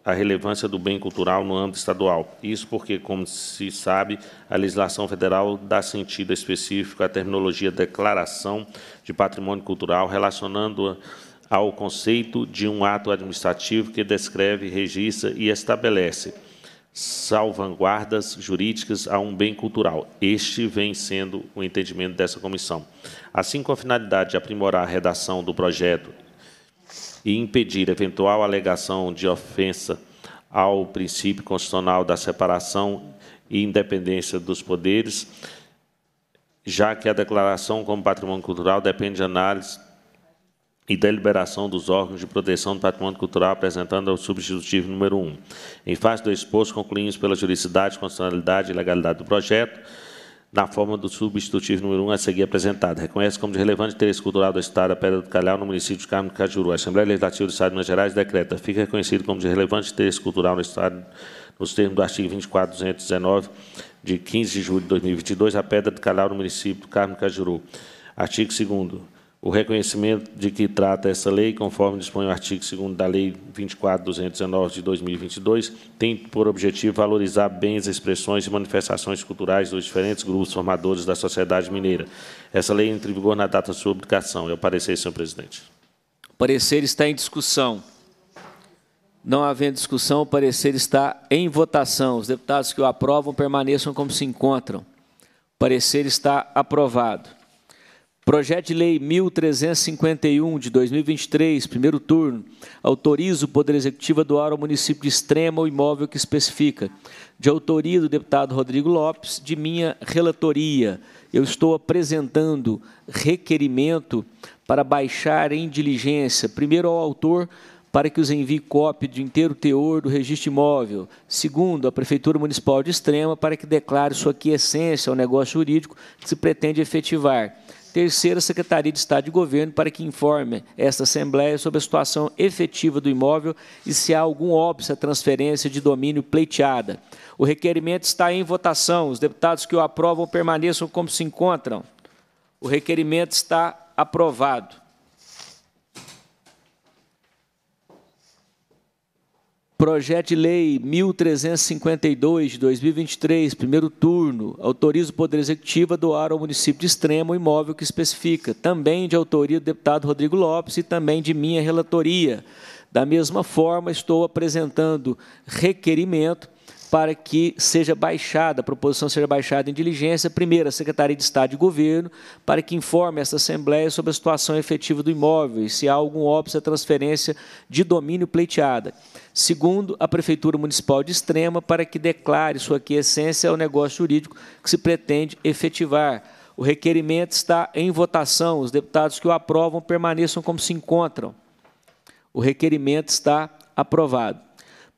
a relevância do bem cultural no âmbito estadual. Isso porque, como se sabe, a legislação federal dá sentido específico à terminologia declaração de patrimônio cultural, relacionando-a ao conceito de um ato administrativo que descreve, registra e estabelece salvaguardas jurídicas a um bem cultural. Este vem sendo o entendimento dessa comissão. Assim, com a finalidade de aprimorar a redação do projeto e impedir eventual alegação de ofensa ao princípio constitucional da separação e independência dos poderes, já que a declaração como patrimônio cultural depende de análise e deliberação dos órgãos de proteção do patrimônio cultural, apresentando o substitutivo número 1. Em face do exposto, concluímos pela juridicidade, constitucionalidade e legalidade do projeto, na forma do substitutivo número 1 a seguir apresentado. Reconhece como de relevante interesse cultural do Estado a Pedra do Calhau, no município de Carmo de Cajuru. A Assembleia Legislativa do Estado de Minas Gerais decreta. Fica reconhecido como de relevante interesse cultural no Estado, nos termos do artigo 24.219, de 15 de julho de 2022, a Pedra do Calhau, no município de Carmo de Cajuru. Artigo 2 o reconhecimento de que trata essa lei, conforme dispõe o artigo 2 da Lei 24.219 de 2022, tem por objetivo valorizar bens, expressões e manifestações culturais dos diferentes grupos formadores da sociedade mineira. Essa lei entra em vigor na data de sua publicação. É o parecer, senhor presidente. O parecer está em discussão. Não havendo discussão, o parecer está em votação. Os deputados que o aprovam permaneçam como se encontram. O parecer está aprovado. Projeto de Lei 1351 de 2023, primeiro turno, autoriza o Poder Executivo a doar ao município de Extrema o imóvel que especifica. De autoria do deputado Rodrigo Lopes, de minha relatoria, eu estou apresentando requerimento para baixar em diligência, primeiro ao autor, para que os envie cópia do inteiro teor do registro imóvel. Segundo, a Prefeitura Municipal de Extrema, para que declare sua quiescência ao negócio jurídico que se pretende efetivar. Terceira, Secretaria de Estado de Governo para que informe esta Assembleia sobre a situação efetiva do imóvel e se há algum óbvio à transferência de domínio pleiteada. O requerimento está em votação. Os deputados que o aprovam permaneçam como se encontram. O requerimento está aprovado. Projeto de Lei 1352 de 2023, primeiro turno, autoriza o Poder Executivo a doar ao município de Extremo o imóvel que especifica, também de autoria do deputado Rodrigo Lopes e também de minha relatoria. Da mesma forma, estou apresentando requerimento para que seja baixada, a proposição seja baixada em diligência, primeiro, a Secretaria de Estado e Governo, para que informe esta Assembleia sobre a situação efetiva do imóvel e se há algum óbice à transferência de domínio pleiteada. Segundo, a Prefeitura Municipal de Extrema, para que declare sua quiescência ao negócio jurídico que se pretende efetivar. O requerimento está em votação. Os deputados que o aprovam permaneçam como se encontram. O requerimento está aprovado.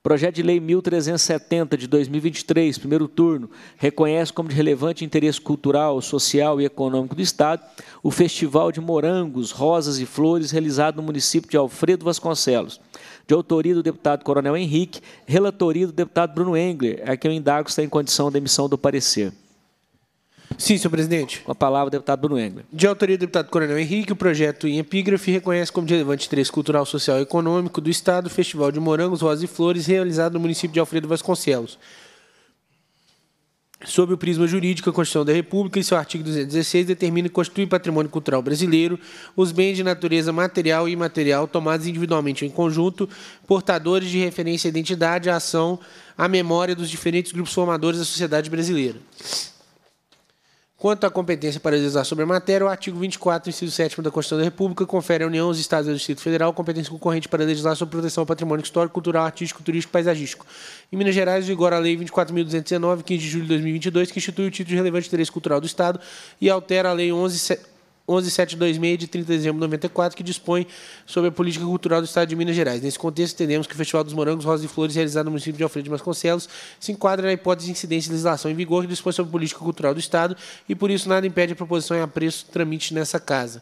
Projeto de Lei 1370 de 2023, primeiro turno, reconhece como de relevante interesse cultural, social e econômico do Estado o Festival de Morangos, Rosas e Flores, realizado no município de Alfredo Vasconcelos. De autoria do deputado Coronel Henrique, relatoria do deputado Bruno Engler, a quem eu indago se está em condição da emissão do parecer. Sim, senhor presidente. Com a palavra, deputado Bruno Engler. De autoria do deputado Coronel Henrique, o projeto em epígrafe reconhece como de relevante interesse cultural, social e econômico do Estado o Festival de Morangos, Rosas e Flores, realizado no município de Alfredo Vasconcelos. Sob o prisma jurídico, a Constituição da República, em seu artigo 216, determina e constitui patrimônio cultural brasileiro os bens de natureza material e imaterial tomados individualmente ou em conjunto, portadores de referência à identidade, à ação, à memória dos diferentes grupos formadores da sociedade brasileira. Quanto à competência para legislar sobre a matéria, o artigo 24, inciso 7 da Constituição da República confere à União, aos Estados e ao Distrito Federal competência concorrente para legislar sobre proteção ao patrimônio histórico, cultural, artístico, turístico e paisagístico. Em Minas Gerais, vigora a Lei 24.219, 15 de julho de 2022, que institui o título de relevante interesse cultural do Estado e altera a Lei 11. 11726 de 30 de dezembro de 94, que dispõe sobre a política cultural do Estado de Minas Gerais. Nesse contexto, entendemos que o Festival dos Morangos, Rosas e Flores, realizado no município de Alfredo Vasconcelos, se enquadra na hipótese de incidência de legislação em vigor que dispõe sobre a política cultural do Estado e, por isso, nada impede a proposição a apreço tramite nessa casa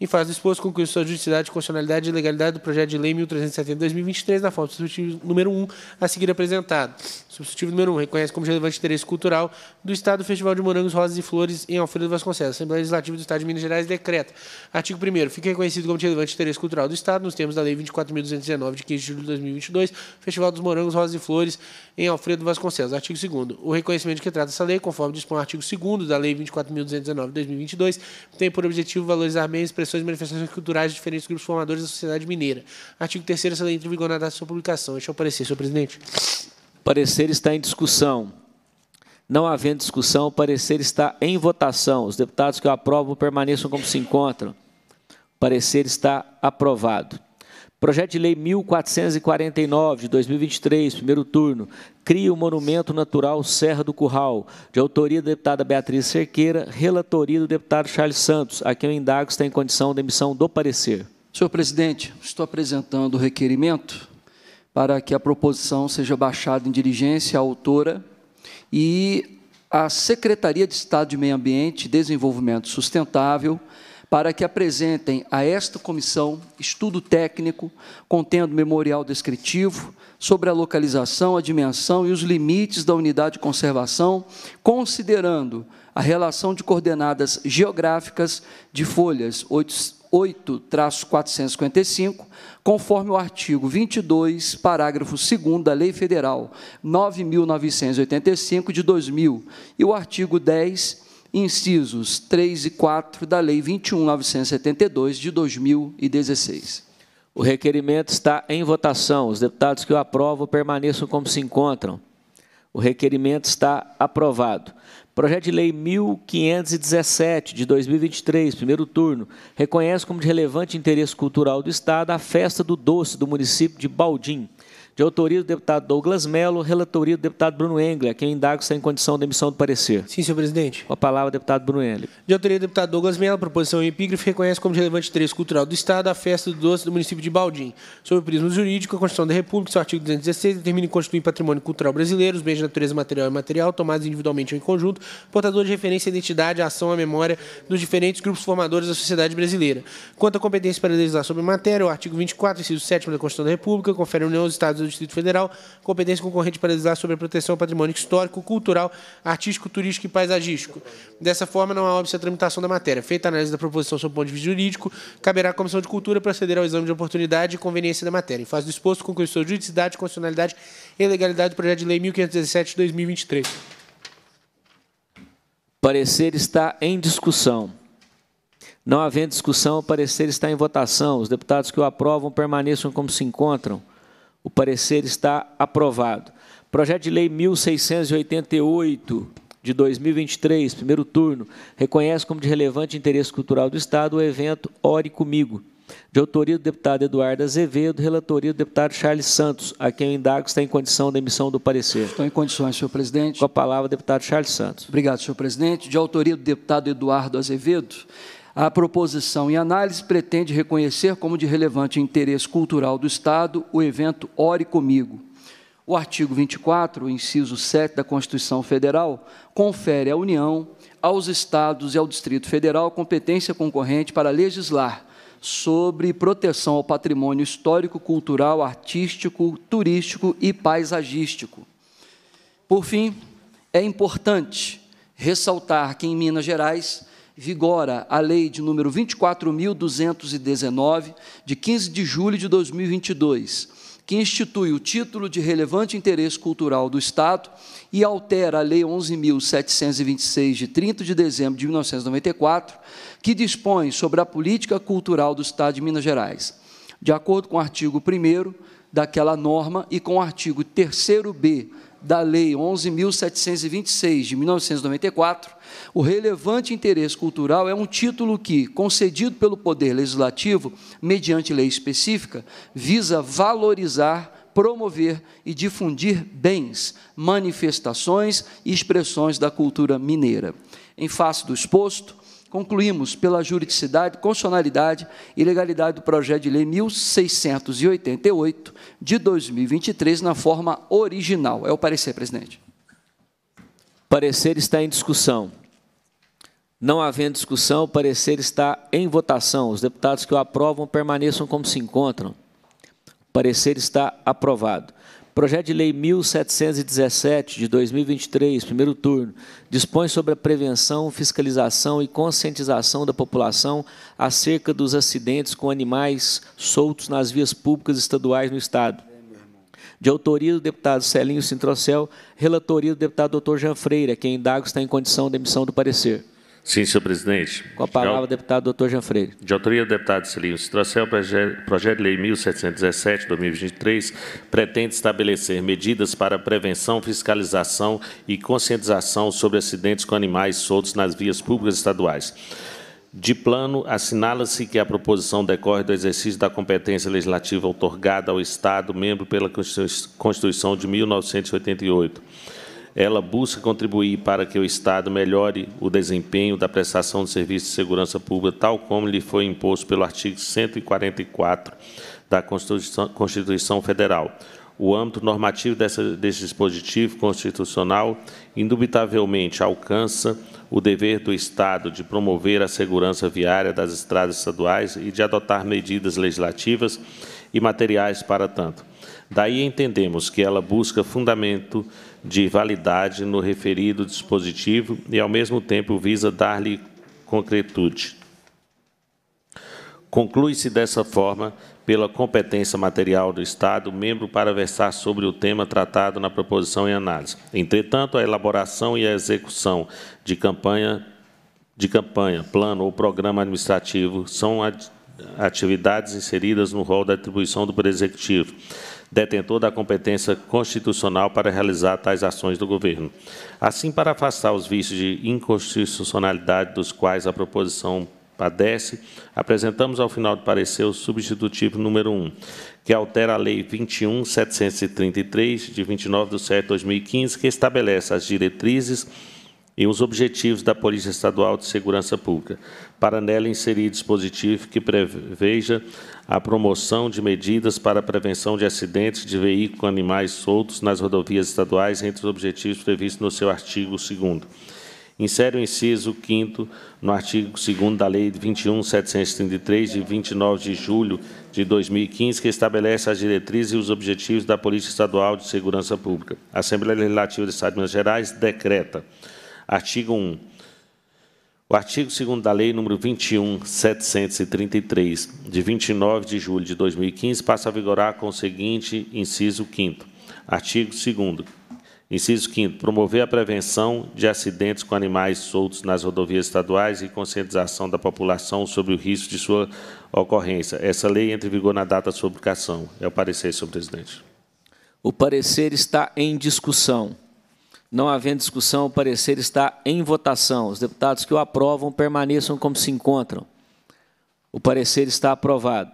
em faz do exposto concluir sua juridicidade, constitucionalidade e legalidade do projeto de lei 1370-2023 na forma do substitutivo número 1 a seguir apresentado. Substitutivo número 1 reconhece como relevante interesse cultural do Estado o Festival de Morangos, Rosas e Flores em Alfredo Vasconcelos. Assembleia Legislativa do Estado de Minas Gerais decreta. Artigo 1 Fica reconhecido como relevante interesse cultural do Estado nos termos da Lei 24.219 de 15 de julho de 2022, Festival dos Morangos, Rosas e Flores em Alfredo Vasconcelos. Artigo 2 O reconhecimento que trata essa lei, conforme dispõe o artigo 2 da Lei 24.219 de 2022, tem por objetivo valorizar bens expressões e manifestações culturais de diferentes grupos formadores da sociedade mineira. Artigo 3 essa lei entra em vigor na data de sua publicação. Deixa eu parecer, senhor presidente. Parecer está em discussão. Não havendo discussão, o parecer está em votação. Os deputados que eu aprovam permaneçam como se encontram. O parecer está aprovado. Projeto de Lei 1449, de 2023, primeiro turno, cria o Monumento Natural Serra do Curral, de autoria da deputada Beatriz Cerqueira, relatoria do deputado Charles Santos, a quem o indago está em condição de emissão do parecer. Senhor presidente, estou apresentando o requerimento para que a proposição seja baixada em diligência à autora e à Secretaria de Estado de Meio Ambiente e Desenvolvimento Sustentável para que apresentem a esta comissão estudo técnico contendo memorial descritivo sobre a localização, a dimensão e os limites da unidade de conservação, considerando a relação de coordenadas geográficas de folhas 8-455, conforme o artigo 22, parágrafo 2 da Lei Federal 9.985 de 2000 e o artigo 10 incisos 3 e 4 da Lei 21972 de 2016. O requerimento está em votação. Os deputados que o aprovam permaneçam como se encontram. O requerimento está aprovado. Projeto de Lei 1517, de 2023, primeiro turno, reconhece como de relevante interesse cultural do Estado a festa do doce do município de Baldim, de autoria do deputado Douglas Mello, relatoria do deputado Bruno Engler, a quem indago sem condição de emissão do parecer. Sim, senhor presidente. Com a palavra, deputado Bruno Engler. De autoria do deputado Douglas Melo, proposição em epígrafe reconhece como de relevante interesse cultural do Estado a festa do doce do município de Baldim. Sobre o prisma jurídico, a Constituição da República, seu artigo 216, determina e constitui patrimônio cultural brasileiro os bens de natureza material e imaterial, tomados individualmente ou em conjunto, portador de referência à identidade, à ação, à memória dos diferentes grupos formadores da sociedade brasileira. Quanto à competência para legislar sobre matéria, o artigo 24, inciso 7 da Constituição da República, confere à União aos Estados do Distrito Federal, competência concorrente para legislar sobre a proteção ao patrimônio histórico, cultural, artístico, turístico e paisagístico. Dessa forma, não há óbvio a tramitação da matéria. Feita a análise da proposição sob o ponto de vista jurídico, caberá à Comissão de Cultura proceder ao exame de oportunidade e conveniência da matéria. Em fase do exposto, conclui sua juridicidade, constitucionalidade e legalidade do projeto de lei 1517 de 2023. Parecer está em discussão. Não havendo discussão, o parecer está em votação. Os deputados que o aprovam permaneçam como se encontram. O parecer está aprovado. Projeto de Lei 1688 de 2023, primeiro turno, reconhece como de relevante interesse cultural do Estado o evento Ore Comigo, de autoria do deputado Eduardo Azevedo, relatoria do deputado Charles Santos, a quem eu indago está em condição da emissão do parecer. Estou em condições, senhor presidente. Com a palavra, deputado Charles Santos. Obrigado, senhor presidente. De autoria do deputado Eduardo Azevedo, a proposição em análise pretende reconhecer como de relevante interesse cultural do Estado o evento Ore Comigo. O artigo 24, inciso 7 da Constituição Federal, confere à União, aos Estados e ao Distrito Federal competência concorrente para legislar sobre proteção ao patrimônio histórico, cultural, artístico, turístico e paisagístico. Por fim, é importante ressaltar que em Minas Gerais vigora a lei de número 24219 de 15 de julho de 2022, que institui o título de relevante interesse cultural do Estado e altera a lei 11726 de 30 de dezembro de 1994, que dispõe sobre a política cultural do Estado de Minas Gerais. De acordo com o artigo 1 daquela norma e com o artigo 3 B da Lei 11.726, de 1994, o relevante interesse cultural é um título que, concedido pelo Poder Legislativo, mediante lei específica, visa valorizar, promover e difundir bens, manifestações e expressões da cultura mineira. Em face do exposto, concluímos pela juridicidade, constitucionalidade e legalidade do projeto de lei 1688 de 2023 na forma original. É o parecer, presidente. Parecer está em discussão. Não havendo discussão, o parecer está em votação. Os deputados que o aprovam permaneçam como se encontram. O parecer está aprovado. Projeto de Lei 1717 de 2023, primeiro turno, dispõe sobre a prevenção, fiscalização e conscientização da população acerca dos acidentes com animais soltos nas vias públicas estaduais no Estado. De autoria do deputado Celinho Sintrocel, relatoria do deputado Dr. Jean Freire, que quem é indago está em condição de emissão do parecer. Sim, senhor presidente. Com a palavra, de... deputado doutor Jean Freire. De autoria do deputado Celinho Citrocel, o projeto de lei 1717-2023 pretende estabelecer medidas para prevenção, fiscalização e conscientização sobre acidentes com animais soltos nas vias públicas estaduais. De plano, assinala-se que a proposição decorre do exercício da competência legislativa outorgada ao Estado, membro pela Constituição de 1988 ela busca contribuir para que o Estado melhore o desempenho da prestação de serviços de segurança pública, tal como lhe foi imposto pelo artigo 144 da Constituição, Constituição Federal. O âmbito normativo dessa, desse dispositivo constitucional, indubitavelmente, alcança o dever do Estado de promover a segurança viária das estradas estaduais e de adotar medidas legislativas e materiais para tanto. Daí entendemos que ela busca fundamento de validade no referido dispositivo e, ao mesmo tempo, visa dar-lhe concretude. Conclui-se dessa forma pela competência material do Estado, membro para versar sobre o tema tratado na proposição em análise. Entretanto, a elaboração e a execução de campanha, de campanha plano ou programa administrativo são atividades inseridas no rol da atribuição do Executivo detentor da competência constitucional para realizar tais ações do governo. Assim, para afastar os vícios de inconstitucionalidade dos quais a proposição padece, apresentamos ao final do parecer o substitutivo número 1, que altera a Lei 21.733, de 29 de setembro de 2015, que estabelece as diretrizes e os objetivos da Polícia Estadual de Segurança Pública, para nela inserir dispositivo que preveja a promoção de medidas para a prevenção de acidentes de veículo com animais soltos nas rodovias estaduais entre os objetivos previstos no seu artigo 2 Insere o inciso 5 no artigo 2 da Lei 21.733, de 29 de julho de 2015, que estabelece as diretrizes e os objetivos da Polícia Estadual de Segurança Pública. A Assembleia Legislativa do Estado de Minas Gerais decreta Artigo 1. O artigo 2 da Lei nº 21.733, de 29 de julho de 2015, passa a vigorar com o seguinte inciso 5 Artigo 2 Inciso 5 promover a prevenção de acidentes com animais soltos nas rodovias estaduais e conscientização da população sobre o risco de sua ocorrência. Essa lei entra em vigor na data da sua publicação. É o parecer, senhor presidente. O parecer está em discussão. Não havendo discussão, o parecer está em votação. Os deputados que o aprovam permaneçam como se encontram. O parecer está aprovado.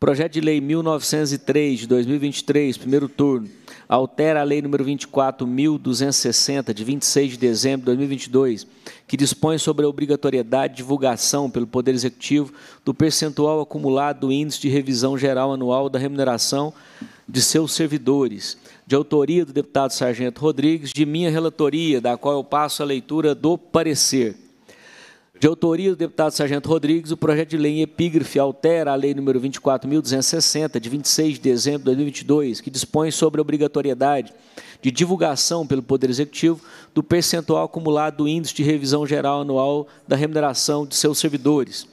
Projeto de Lei 1903 de 2023, primeiro turno, altera a Lei número 24.260, de 26 de dezembro de 2022, que dispõe sobre a obrigatoriedade de divulgação pelo Poder Executivo do percentual acumulado do Índice de Revisão Geral Anual da Remuneração de seus servidores de autoria do deputado Sargento Rodrigues, de minha relatoria, da qual eu passo a leitura do parecer. De autoria do deputado Sargento Rodrigues, o projeto de lei em epígrafe altera a lei número 24.260, de 26 de dezembro de 2022, que dispõe sobre a obrigatoriedade de divulgação pelo Poder Executivo do percentual acumulado do Índice de Revisão Geral Anual da Remuneração de seus servidores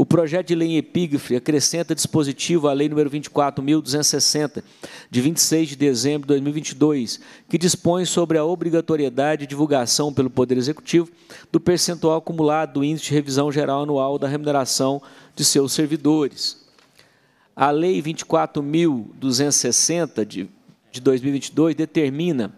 o projeto de lei em epígrafe acrescenta dispositivo à Lei nº 24.260, de 26 de dezembro de 2022, que dispõe sobre a obrigatoriedade de divulgação pelo Poder Executivo do percentual acumulado do Índice de Revisão Geral Anual da Remuneração de seus servidores. A Lei 24.260, de, de 2022, determina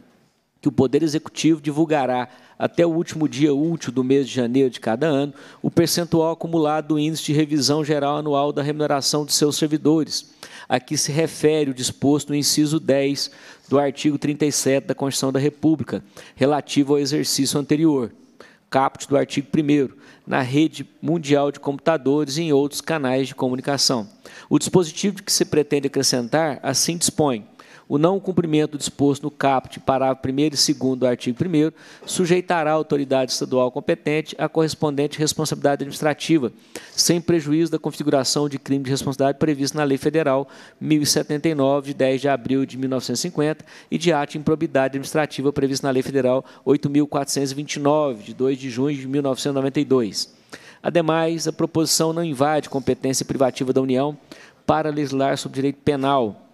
que o Poder Executivo divulgará até o último dia útil do mês de janeiro de cada ano, o percentual acumulado do Índice de Revisão Geral Anual da Remuneração de seus servidores, a que se refere o disposto no inciso 10 do artigo 37 da Constituição da República, relativo ao exercício anterior, caput do artigo 1 na rede mundial de computadores e em outros canais de comunicação. O dispositivo que se pretende acrescentar assim dispõe o não cumprimento disposto no caput, parágrafo 1 e 2 do artigo 1 sujeitará a autoridade estadual competente à correspondente responsabilidade administrativa, sem prejuízo da configuração de crime de responsabilidade previsto na Lei Federal 1079, de 10 de abril de 1950, e de ato de improbidade administrativa previsto na Lei Federal 8429, de 2 de junho de 1992. Ademais, a proposição não invade competência privativa da União para legislar sobre direito penal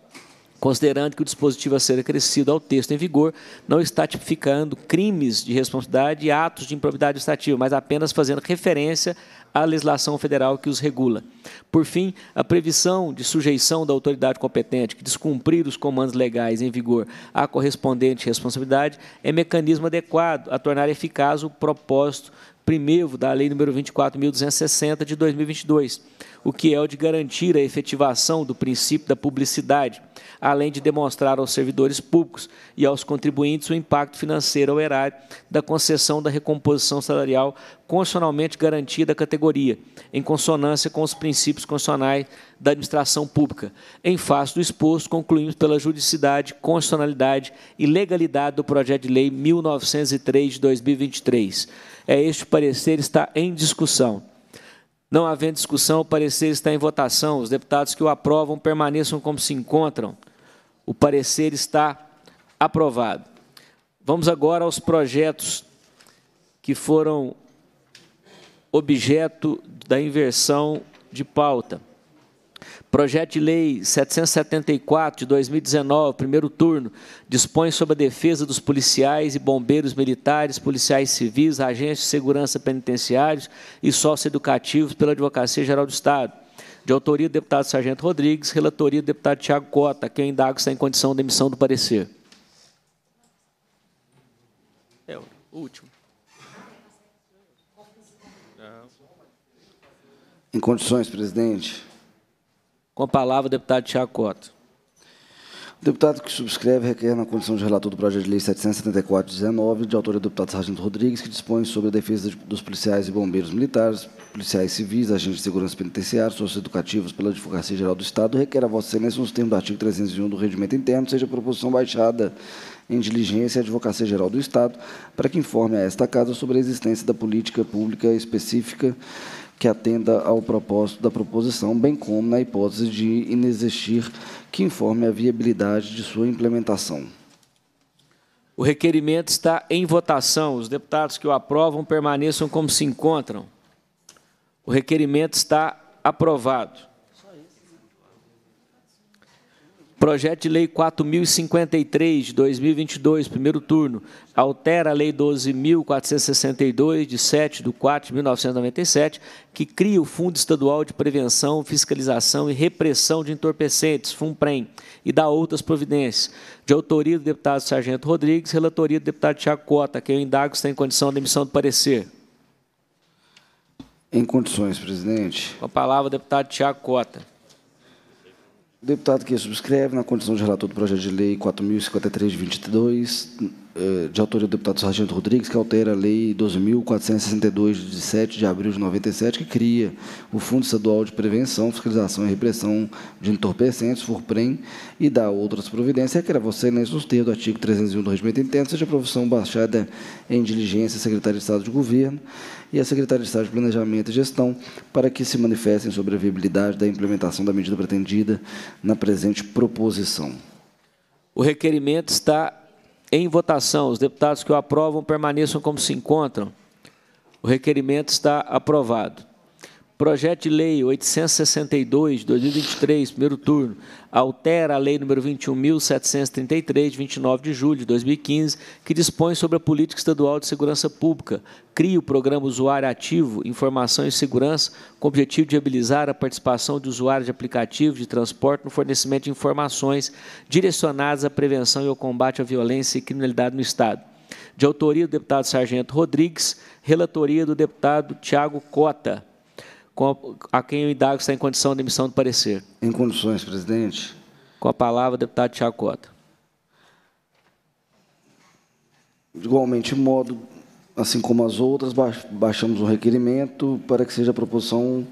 considerando que o dispositivo a ser acrescido ao texto em vigor não está tipificando crimes de responsabilidade e atos de improbidade administrativa, mas apenas fazendo referência à legislação federal que os regula. Por fim, a previsão de sujeição da autoridade competente que descumprir os comandos legais em vigor à correspondente responsabilidade é mecanismo adequado a tornar eficaz o propósito primeiro da Lei nº 24.260 de 2022, o que é o de garantir a efetivação do princípio da publicidade além de demonstrar aos servidores públicos e aos contribuintes o impacto financeiro ao erário da concessão da recomposição salarial constitucionalmente garantida à categoria, em consonância com os princípios constitucionais da administração pública. Em face do exposto, concluímos pela juridicidade, constitucionalidade e legalidade do projeto de lei 1903 de 2023. É este parecer está em discussão. Não havendo discussão, o parecer está em votação. Os deputados que o aprovam permaneçam como se encontram. O parecer está aprovado. Vamos agora aos projetos que foram objeto da inversão de pauta. Projeto de Lei 774 de 2019, primeiro turno, dispõe sobre a defesa dos policiais e bombeiros militares, policiais civis, agentes de segurança penitenciários e socioeducativos pela Advocacia Geral do Estado. De autoria do deputado Sargento Rodrigues, relatoria do deputado Tiago Cota, Quem indaga indago está em condição de emissão do parecer. É o último. Em condições, presidente. Com a palavra, o deputado Tiago Cota. O deputado que subscreve requer na condição de relator do projeto de lei 774-19, de autoria do deputado Sargento Rodrigues, que dispõe sobre a defesa dos policiais e bombeiros militares, policiais civis, agentes de segurança penitenciária, socioeducativos pela Advocacia Geral do Estado, requer a vossa excelência nos termos do artigo 301 do Regimento Interno, seja proposição baixada em diligência à Advocacia Geral do Estado, para que informe a esta Casa sobre a existência da política pública específica que atenda ao propósito da proposição, bem como na hipótese de inexistir que informe a viabilidade de sua implementação. O requerimento está em votação. Os deputados que o aprovam permaneçam como se encontram. O requerimento está aprovado. Projeto de Lei 4053 de 2022, primeiro turno, altera a Lei 12.462, de 7 de 4 de 1997, que cria o Fundo Estadual de Prevenção, Fiscalização e Repressão de Entorpecentes, FUNPREM, e dá outras providências. De autoria do deputado Sargento Rodrigues, relatoria do deputado Tiago Cota, que eu indago se tem condição de emissão do parecer. Em condições, presidente. Com a palavra, deputado Tiago Cota. Deputado que subscreve na condição de relator do projeto de lei 4053-22, eh, de autoria do deputado Sargento Rodrigues, que altera a Lei 12.462, de 7 de abril de 97, que cria o Fundo Estadual de Prevenção, Fiscalização e Repressão de Entorpecentes, FURPREM, e dá outras providências, que era você, né, nos termos do artigo 301 do Regimento Interno, seja a profissão baixada em diligência secretária de Estado de Governo e a Secretaria de Estado de Planejamento e Gestão, para que se manifestem sobre a viabilidade da implementação da medida pretendida na presente proposição. O requerimento está em votação, os deputados que o aprovam permaneçam como se encontram. O requerimento está aprovado. Projeto de Lei 862, 2023, primeiro turno, altera a Lei Número 21.733, de 29 de julho de 2015, que dispõe sobre a Política Estadual de Segurança Pública, cria o Programa Usuário Ativo, Informação e Segurança, com o objetivo de habilitar a participação de usuários de aplicativos de transporte no fornecimento de informações direcionadas à prevenção e ao combate à violência e criminalidade no Estado. De autoria do deputado Sargento Rodrigues, relatoria do deputado Tiago Cota a quem o indago está em condição de emissão do parecer. Em condições, presidente. Com a palavra, deputado Tiago Cota. De igualmente modo, assim como as outras, baixamos o requerimento para que seja a proposição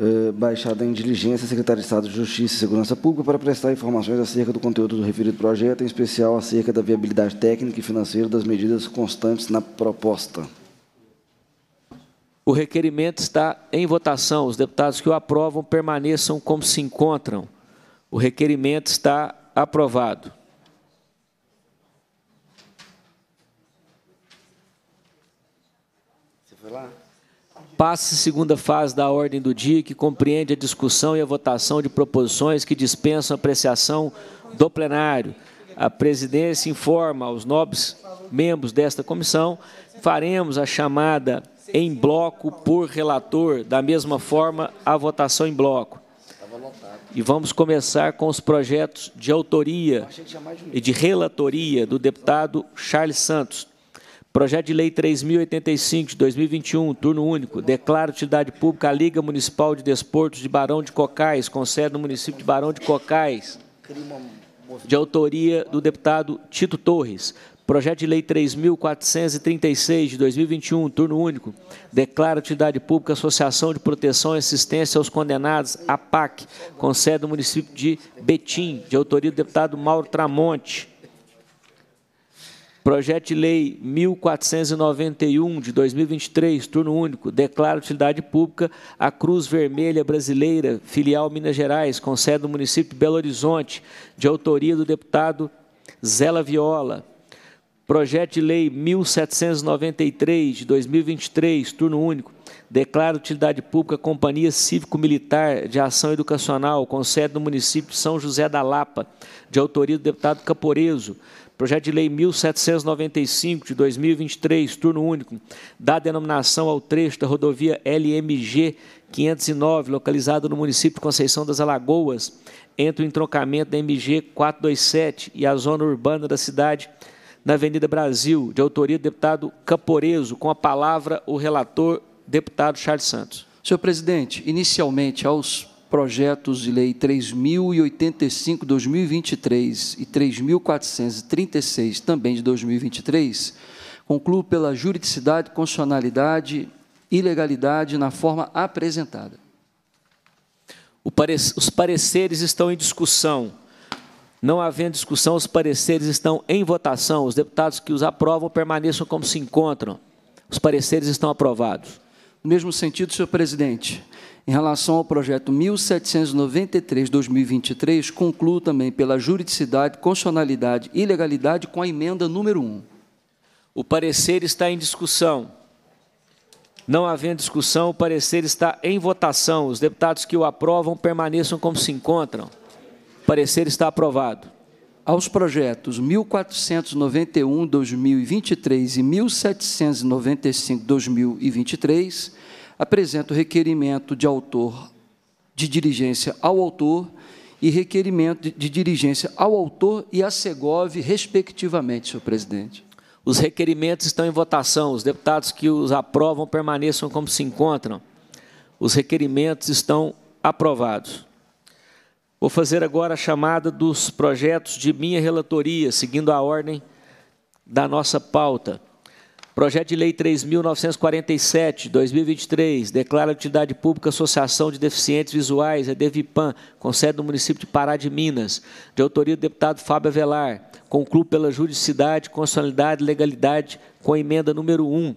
eh, baixada em diligência à Secretaria de Estado de Justiça e Segurança Pública para prestar informações acerca do conteúdo do referido projeto, em especial acerca da viabilidade técnica e financeira das medidas constantes na proposta. O requerimento está em votação. Os deputados que o aprovam permaneçam como se encontram. O requerimento está aprovado. Você foi lá? Passe segunda fase da ordem do dia, que compreende a discussão e a votação de proposições que dispensam apreciação do plenário. A presidência informa aos nobres membros desta comissão, faremos a chamada em bloco por relator, da mesma forma a votação em bloco. E vamos começar com os projetos de autoria e de relatoria do deputado Charles Santos. Projeto de Lei 3.085, de 2021, turno único, declara utilidade pública a Liga Municipal de Desportos de Barão de Cocais, com sede no município de Barão de Cocais, de autoria do deputado Tito Torres. Projeto de Lei 3.436 de 2021, turno único, declara atividade pública Associação de Proteção e Assistência aos Condenados, APAC, com sede no município de Betim, de autoria do deputado Mauro Tramonte. Projeto de Lei 1491 de 2023, turno único, declara utilidade pública a Cruz Vermelha Brasileira, filial Minas Gerais, com sede no município de Belo Horizonte, de autoria do deputado Zela Viola. Projeto de Lei 1793, de 2023, turno único, declara utilidade pública Companhia Cívico-Militar de Ação Educacional, com sede no município de São José da Lapa, de autoria do deputado Caporeso. Projeto de Lei 1795, de 2023, turno único, dá denominação ao trecho da rodovia LMG 509, localizado no município de Conceição das Alagoas, entre o entroncamento da MG 427 e a zona urbana da cidade na Avenida Brasil, de autoria do deputado Camporeso, com a palavra o relator, deputado Charles Santos. Senhor presidente, inicialmente aos projetos de lei 3085 2023 e 3436 também de 2023, concluo pela juridicidade, constitucionalidade e legalidade na forma apresentada. Os pareceres estão em discussão. Não havendo discussão, os pareceres estão em votação. Os deputados que os aprovam permaneçam como se encontram. Os pareceres estão aprovados. No mesmo sentido, senhor presidente, em relação ao projeto 1793-2023, concluo também pela juridicidade, constitucionalidade e legalidade com a emenda número 1. O parecer está em discussão. Não havendo discussão, o parecer está em votação. Os deputados que o aprovam permaneçam como se encontram. Parecer está aprovado. Aos projetos 1491-2023 e 1795-2023, apresento requerimento de autor de diligência ao autor e requerimento de diligência ao autor e à Segov, respectivamente, senhor presidente. Os requerimentos estão em votação. Os deputados que os aprovam permaneçam como se encontram. Os requerimentos estão aprovados. Vou fazer agora a chamada dos projetos de minha relatoria, seguindo a ordem da nossa pauta. Projeto de Lei 3.947, 2023, declara a utilidade pública Associação de Deficientes Visuais, a é DEVIPAM, com sede no município de Pará de Minas, de autoria do deputado Fábio Avelar. Concluo pela juridicidade, constitucionalidade e legalidade com a emenda número 1.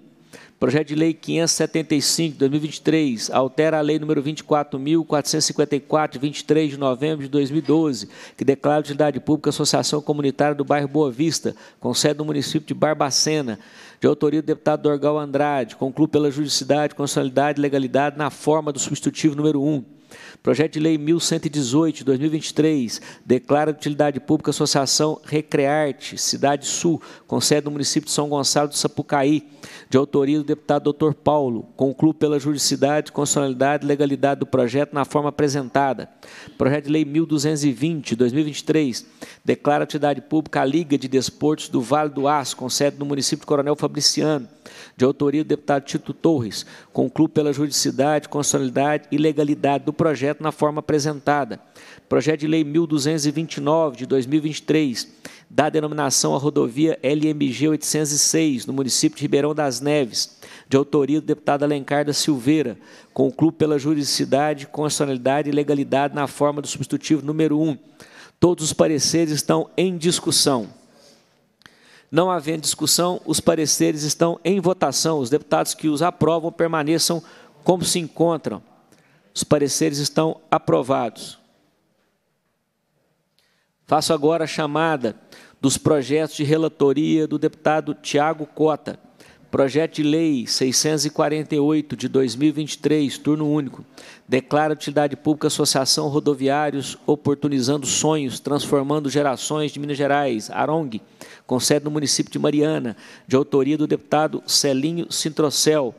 Projeto de Lei 575 de 2023 altera a Lei número 24.454, 23 de novembro de 2012, que declara a utilidade pública a Associação Comunitária do Bairro Boa Vista, com sede no município de Barbacena, de autoria do deputado Dorgal Andrade. Conclui pela juridicidade, constitucionalidade e legalidade na forma do substitutivo número 1. Projeto de Lei 1118 2023 declara de utilidade pública a Associação Recrearte Cidade Sul, com sede no município de São Gonçalo de Sapucaí, de autoria do deputado Dr. Paulo. Concluo pela juridicidade, constitucionalidade e legalidade do projeto na forma apresentada. Projeto de Lei 1220 2023 declara de utilidade pública a Liga de Desportos do Vale do Aço, com sede no município de Coronel Fabriciano, de autoria do deputado Tito Torres, concluo pela juridicidade, constitucionalidade e legalidade do projeto na forma apresentada. Projeto de Lei 1229 de 2023 dá denominação à rodovia LMG 806, no município de Ribeirão das Neves, de autoria do deputado Alencar da Silveira, concluo pela juridicidade, constitucionalidade e legalidade na forma do substitutivo número 1. Todos os pareceres estão em discussão. Não havendo discussão, os pareceres estão em votação. Os deputados que os aprovam permaneçam como se encontram. Os pareceres estão aprovados. Faço agora a chamada dos projetos de relatoria do deputado Tiago Cota, Projeto de Lei 648 de 2023, turno único, declara utilidade pública Associação Rodoviários Oportunizando Sonhos, Transformando Gerações de Minas Gerais, Arong, com sede no município de Mariana, de autoria do deputado Celinho Sintrocel.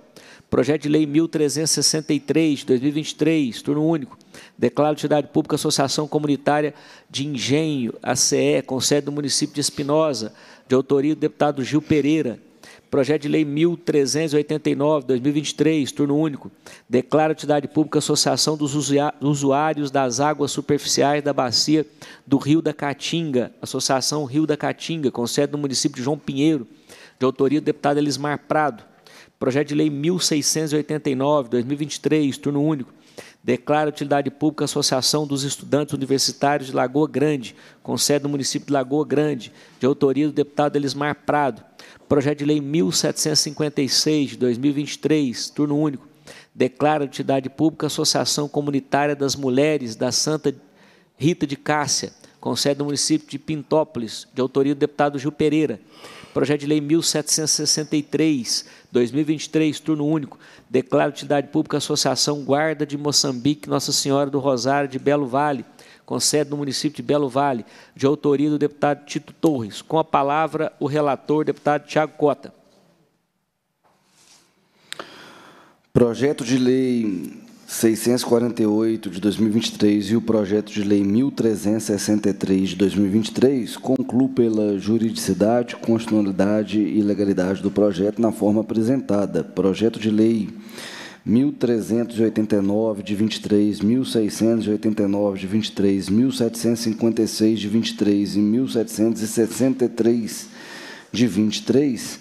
Projeto de Lei 1363 de 2023, turno único, declara utilidade pública Associação Comunitária de Engenho, ACE, com sede no município de Espinosa, de autoria do deputado Gil Pereira Projeto de Lei 1389, 2023, turno único, declara utilidade pública Associação dos Usuários das Águas Superficiais da Bacia do Rio da Caatinga, Associação Rio da Caatinga, com sede no município de João Pinheiro, de autoria do deputado Elismar Prado. Projeto de Lei 1689, 2023, turno único, declara utilidade pública Associação dos Estudantes Universitários de Lagoa Grande, com sede no município de Lagoa Grande, de autoria do deputado Elismar Prado. Projeto de Lei 1756 de 2023, turno único, declara a entidade pública Associação Comunitária das Mulheres da Santa Rita de Cássia, com sede no município de Pintópolis, de autoria do deputado Gil Pereira. Projeto de Lei 1763, 2023, turno único, declara a entidade pública Associação Guarda de Moçambique Nossa Senhora do Rosário de Belo Vale, com sede no município de Belo Vale, de autoria do deputado Tito Torres. Com a palavra, o relator, deputado Tiago Cota. Projeto de lei 648 de 2023 e o projeto de lei 1363 de 2023 concluo pela juridicidade, constitucionalidade e legalidade do projeto na forma apresentada. Projeto de lei 1389 de 23, 1689 de 23, 1756 de 23 e 1763 de 23,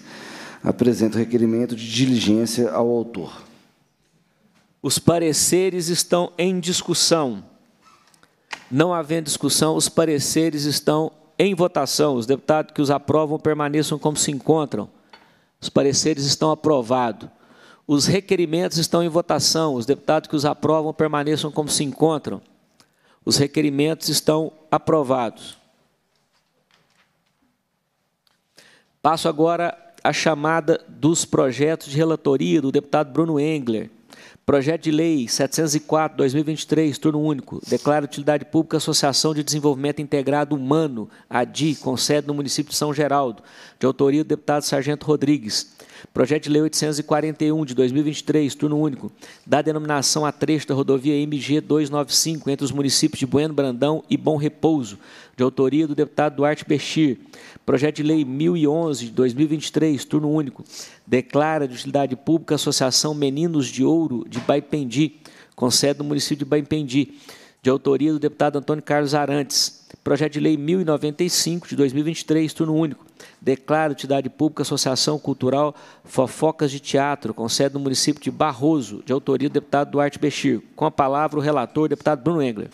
apresenta o requerimento de diligência ao autor. Os pareceres estão em discussão. Não havendo discussão, os pareceres estão em votação. Os deputados que os aprovam permaneçam como se encontram. Os pareceres estão aprovados. Os requerimentos estão em votação. Os deputados que os aprovam permaneçam como se encontram. Os requerimentos estão aprovados. Passo agora à chamada dos projetos de relatoria do deputado Bruno Engler. Projeto de Lei 704-2023, turno único. Declara utilidade pública a Associação de Desenvolvimento Integrado Humano, ADI, com sede no município de São Geraldo, de autoria do deputado Sargento Rodrigues. Projeto de Lei 841, de 2023, turno único, dá denominação a trecho da rodovia MG 295, entre os municípios de Bueno Brandão e Bom Repouso, de autoria do deputado Duarte Bechir. Projeto de Lei 1011, de 2023, turno único, declara de utilidade pública a Associação Meninos de Ouro de Baipendi, com sede no município de Baipendi, de autoria do deputado Antônio Carlos Arantes. Projeto de Lei 1095 de 2023, turno único. Declara entidade pública Associação Cultural Fofocas de Teatro, com sede no município de Barroso, de autoria do deputado Duarte Bechir. Com a palavra, o relator, deputado Bruno Engler.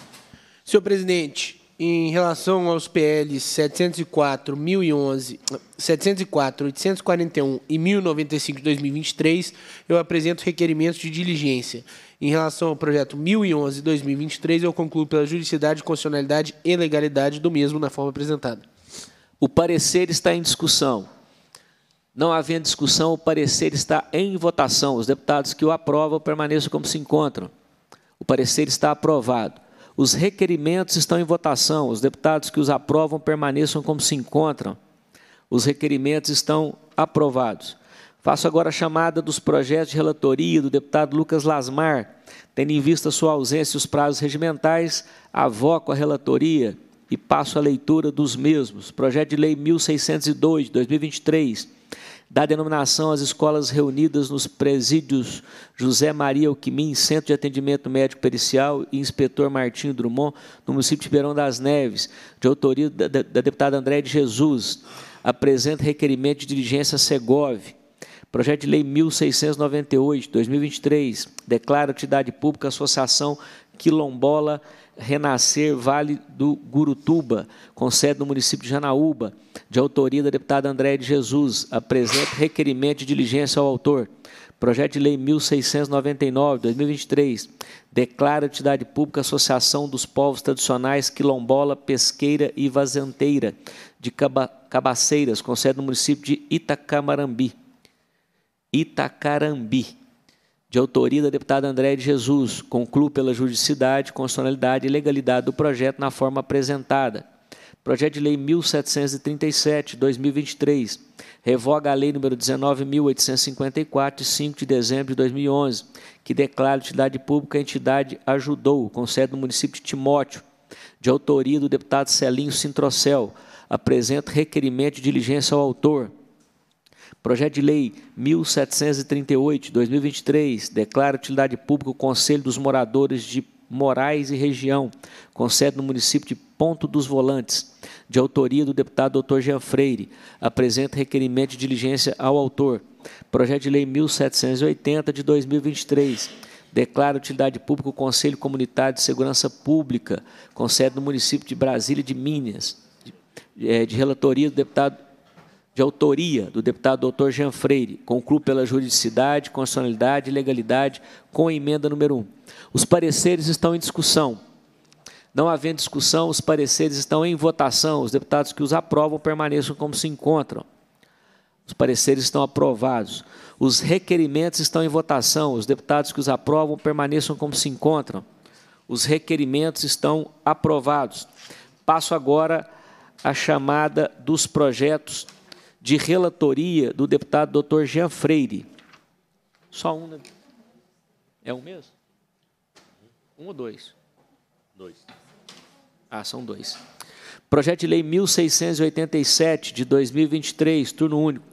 Senhor presidente, em relação aos PLs 704, 1011, 704, 841 e 1095 de 2023, eu apresento requerimentos de diligência em relação ao projeto 1011-2023, eu concluo pela juridicidade, constitucionalidade e legalidade do mesmo na forma apresentada. O parecer está em discussão. Não havendo discussão, o parecer está em votação. Os deputados que o aprovam permaneçam como se encontram. O parecer está aprovado. Os requerimentos estão em votação. Os deputados que os aprovam permaneçam como se encontram. Os requerimentos estão aprovados. Faço agora a chamada dos projetos de relatoria do deputado Lucas Lasmar. Tendo em vista sua ausência e os prazos regimentais, avoco a relatoria e passo a leitura dos mesmos. Projeto de Lei 1602, de 2023, dá denominação às escolas reunidas nos presídios José Maria Alquimim, Centro de Atendimento Médico Pericial e Inspetor Martinho Drummond, no município de Ribeirão das Neves, de autoria da, da, da deputada André de Jesus. Apresenta requerimento de diligência Segov Projeto de Lei 1698, 2023, declara atividade pública Associação Quilombola Renascer Vale do Gurutuba, com sede no município de Janaúba, de autoria da deputada Andréa de Jesus. Apresenta requerimento de diligência ao autor. Projeto de Lei 1699, 2023, declara entidade pública Associação dos Povos Tradicionais Quilombola, Pesqueira e Vazanteira de Caba Cabaceiras, com sede no município de Itacamarambi. Itacarambi, de autoria da deputada Andréa de Jesus, concluo pela juridicidade, constitucionalidade e legalidade do projeto na forma apresentada. Projeto de Lei 1737, 2023, revoga a Lei número 19.854, de 5 de dezembro de 2011, que declara entidade pública a entidade Ajudou, com sede no município de Timóteo, de autoria do deputado Celinho Sintrocel. Apresenta requerimento de diligência ao autor Projeto de Lei 1738, 2023, declara utilidade pública o Conselho dos Moradores de Morais e Região, com sede no município de Ponto dos Volantes, de autoria do deputado Dr. Jean Freire. Apresenta requerimento de diligência ao autor. Projeto de Lei 1780, de 2023, declara utilidade pública o Conselho Comunitário de Segurança Pública, com sede no município de Brasília de Minas, de, é, de relatoria do deputado de autoria do deputado doutor Jean Freire, concluo pela juridicidade, constitucionalidade e legalidade com a emenda número 1. Os pareceres estão em discussão. Não havendo discussão, os pareceres estão em votação. Os deputados que os aprovam permaneçam como se encontram. Os pareceres estão aprovados. Os requerimentos estão em votação. Os deputados que os aprovam permaneçam como se encontram. Os requerimentos estão aprovados. Passo agora à chamada dos projetos de relatoria do deputado doutor Jean Freire. Só um, né? É um mesmo? Um ou dois? Dois. Ah, são dois. Projeto de Lei 1687, de 2023, turno único,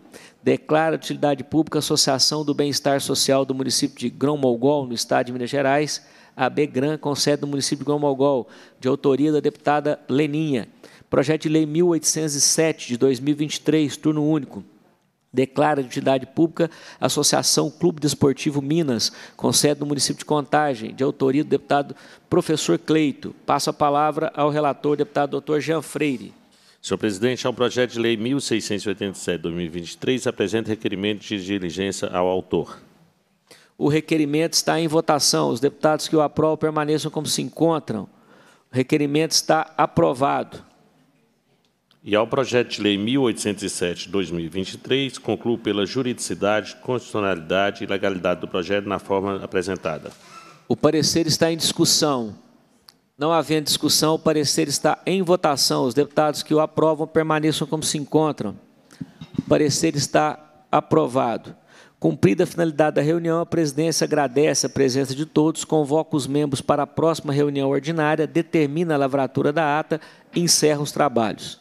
declara de utilidade pública a Associação do Bem-Estar Social do município de grão mogol no estado de Minas Gerais, a BGRAN, com sede no município de grão mogol de autoria da deputada Leninha Projeto de Lei 1807 de 2023, turno único. Declara de entidade pública a Associação Clube Desportivo Minas, com sede no município de Contagem, de autoria do deputado professor Cleito. Passo a palavra ao relator, deputado doutor Jean Freire. Senhor presidente, ao projeto de lei 1687-2023, apresenta requerimento de diligência ao autor. O requerimento está em votação. Os deputados que o aprovam permaneçam como se encontram. O requerimento está aprovado e ao projeto de lei 1807/2023, concluo pela juridicidade, constitucionalidade e legalidade do projeto na forma apresentada. O parecer está em discussão. Não havendo discussão, o parecer está em votação. Os deputados que o aprovam permaneçam como se encontram. O parecer está aprovado. Cumprida a finalidade da reunião, a presidência agradece a presença de todos, convoca os membros para a próxima reunião ordinária, determina a lavratura da ata e encerra os trabalhos.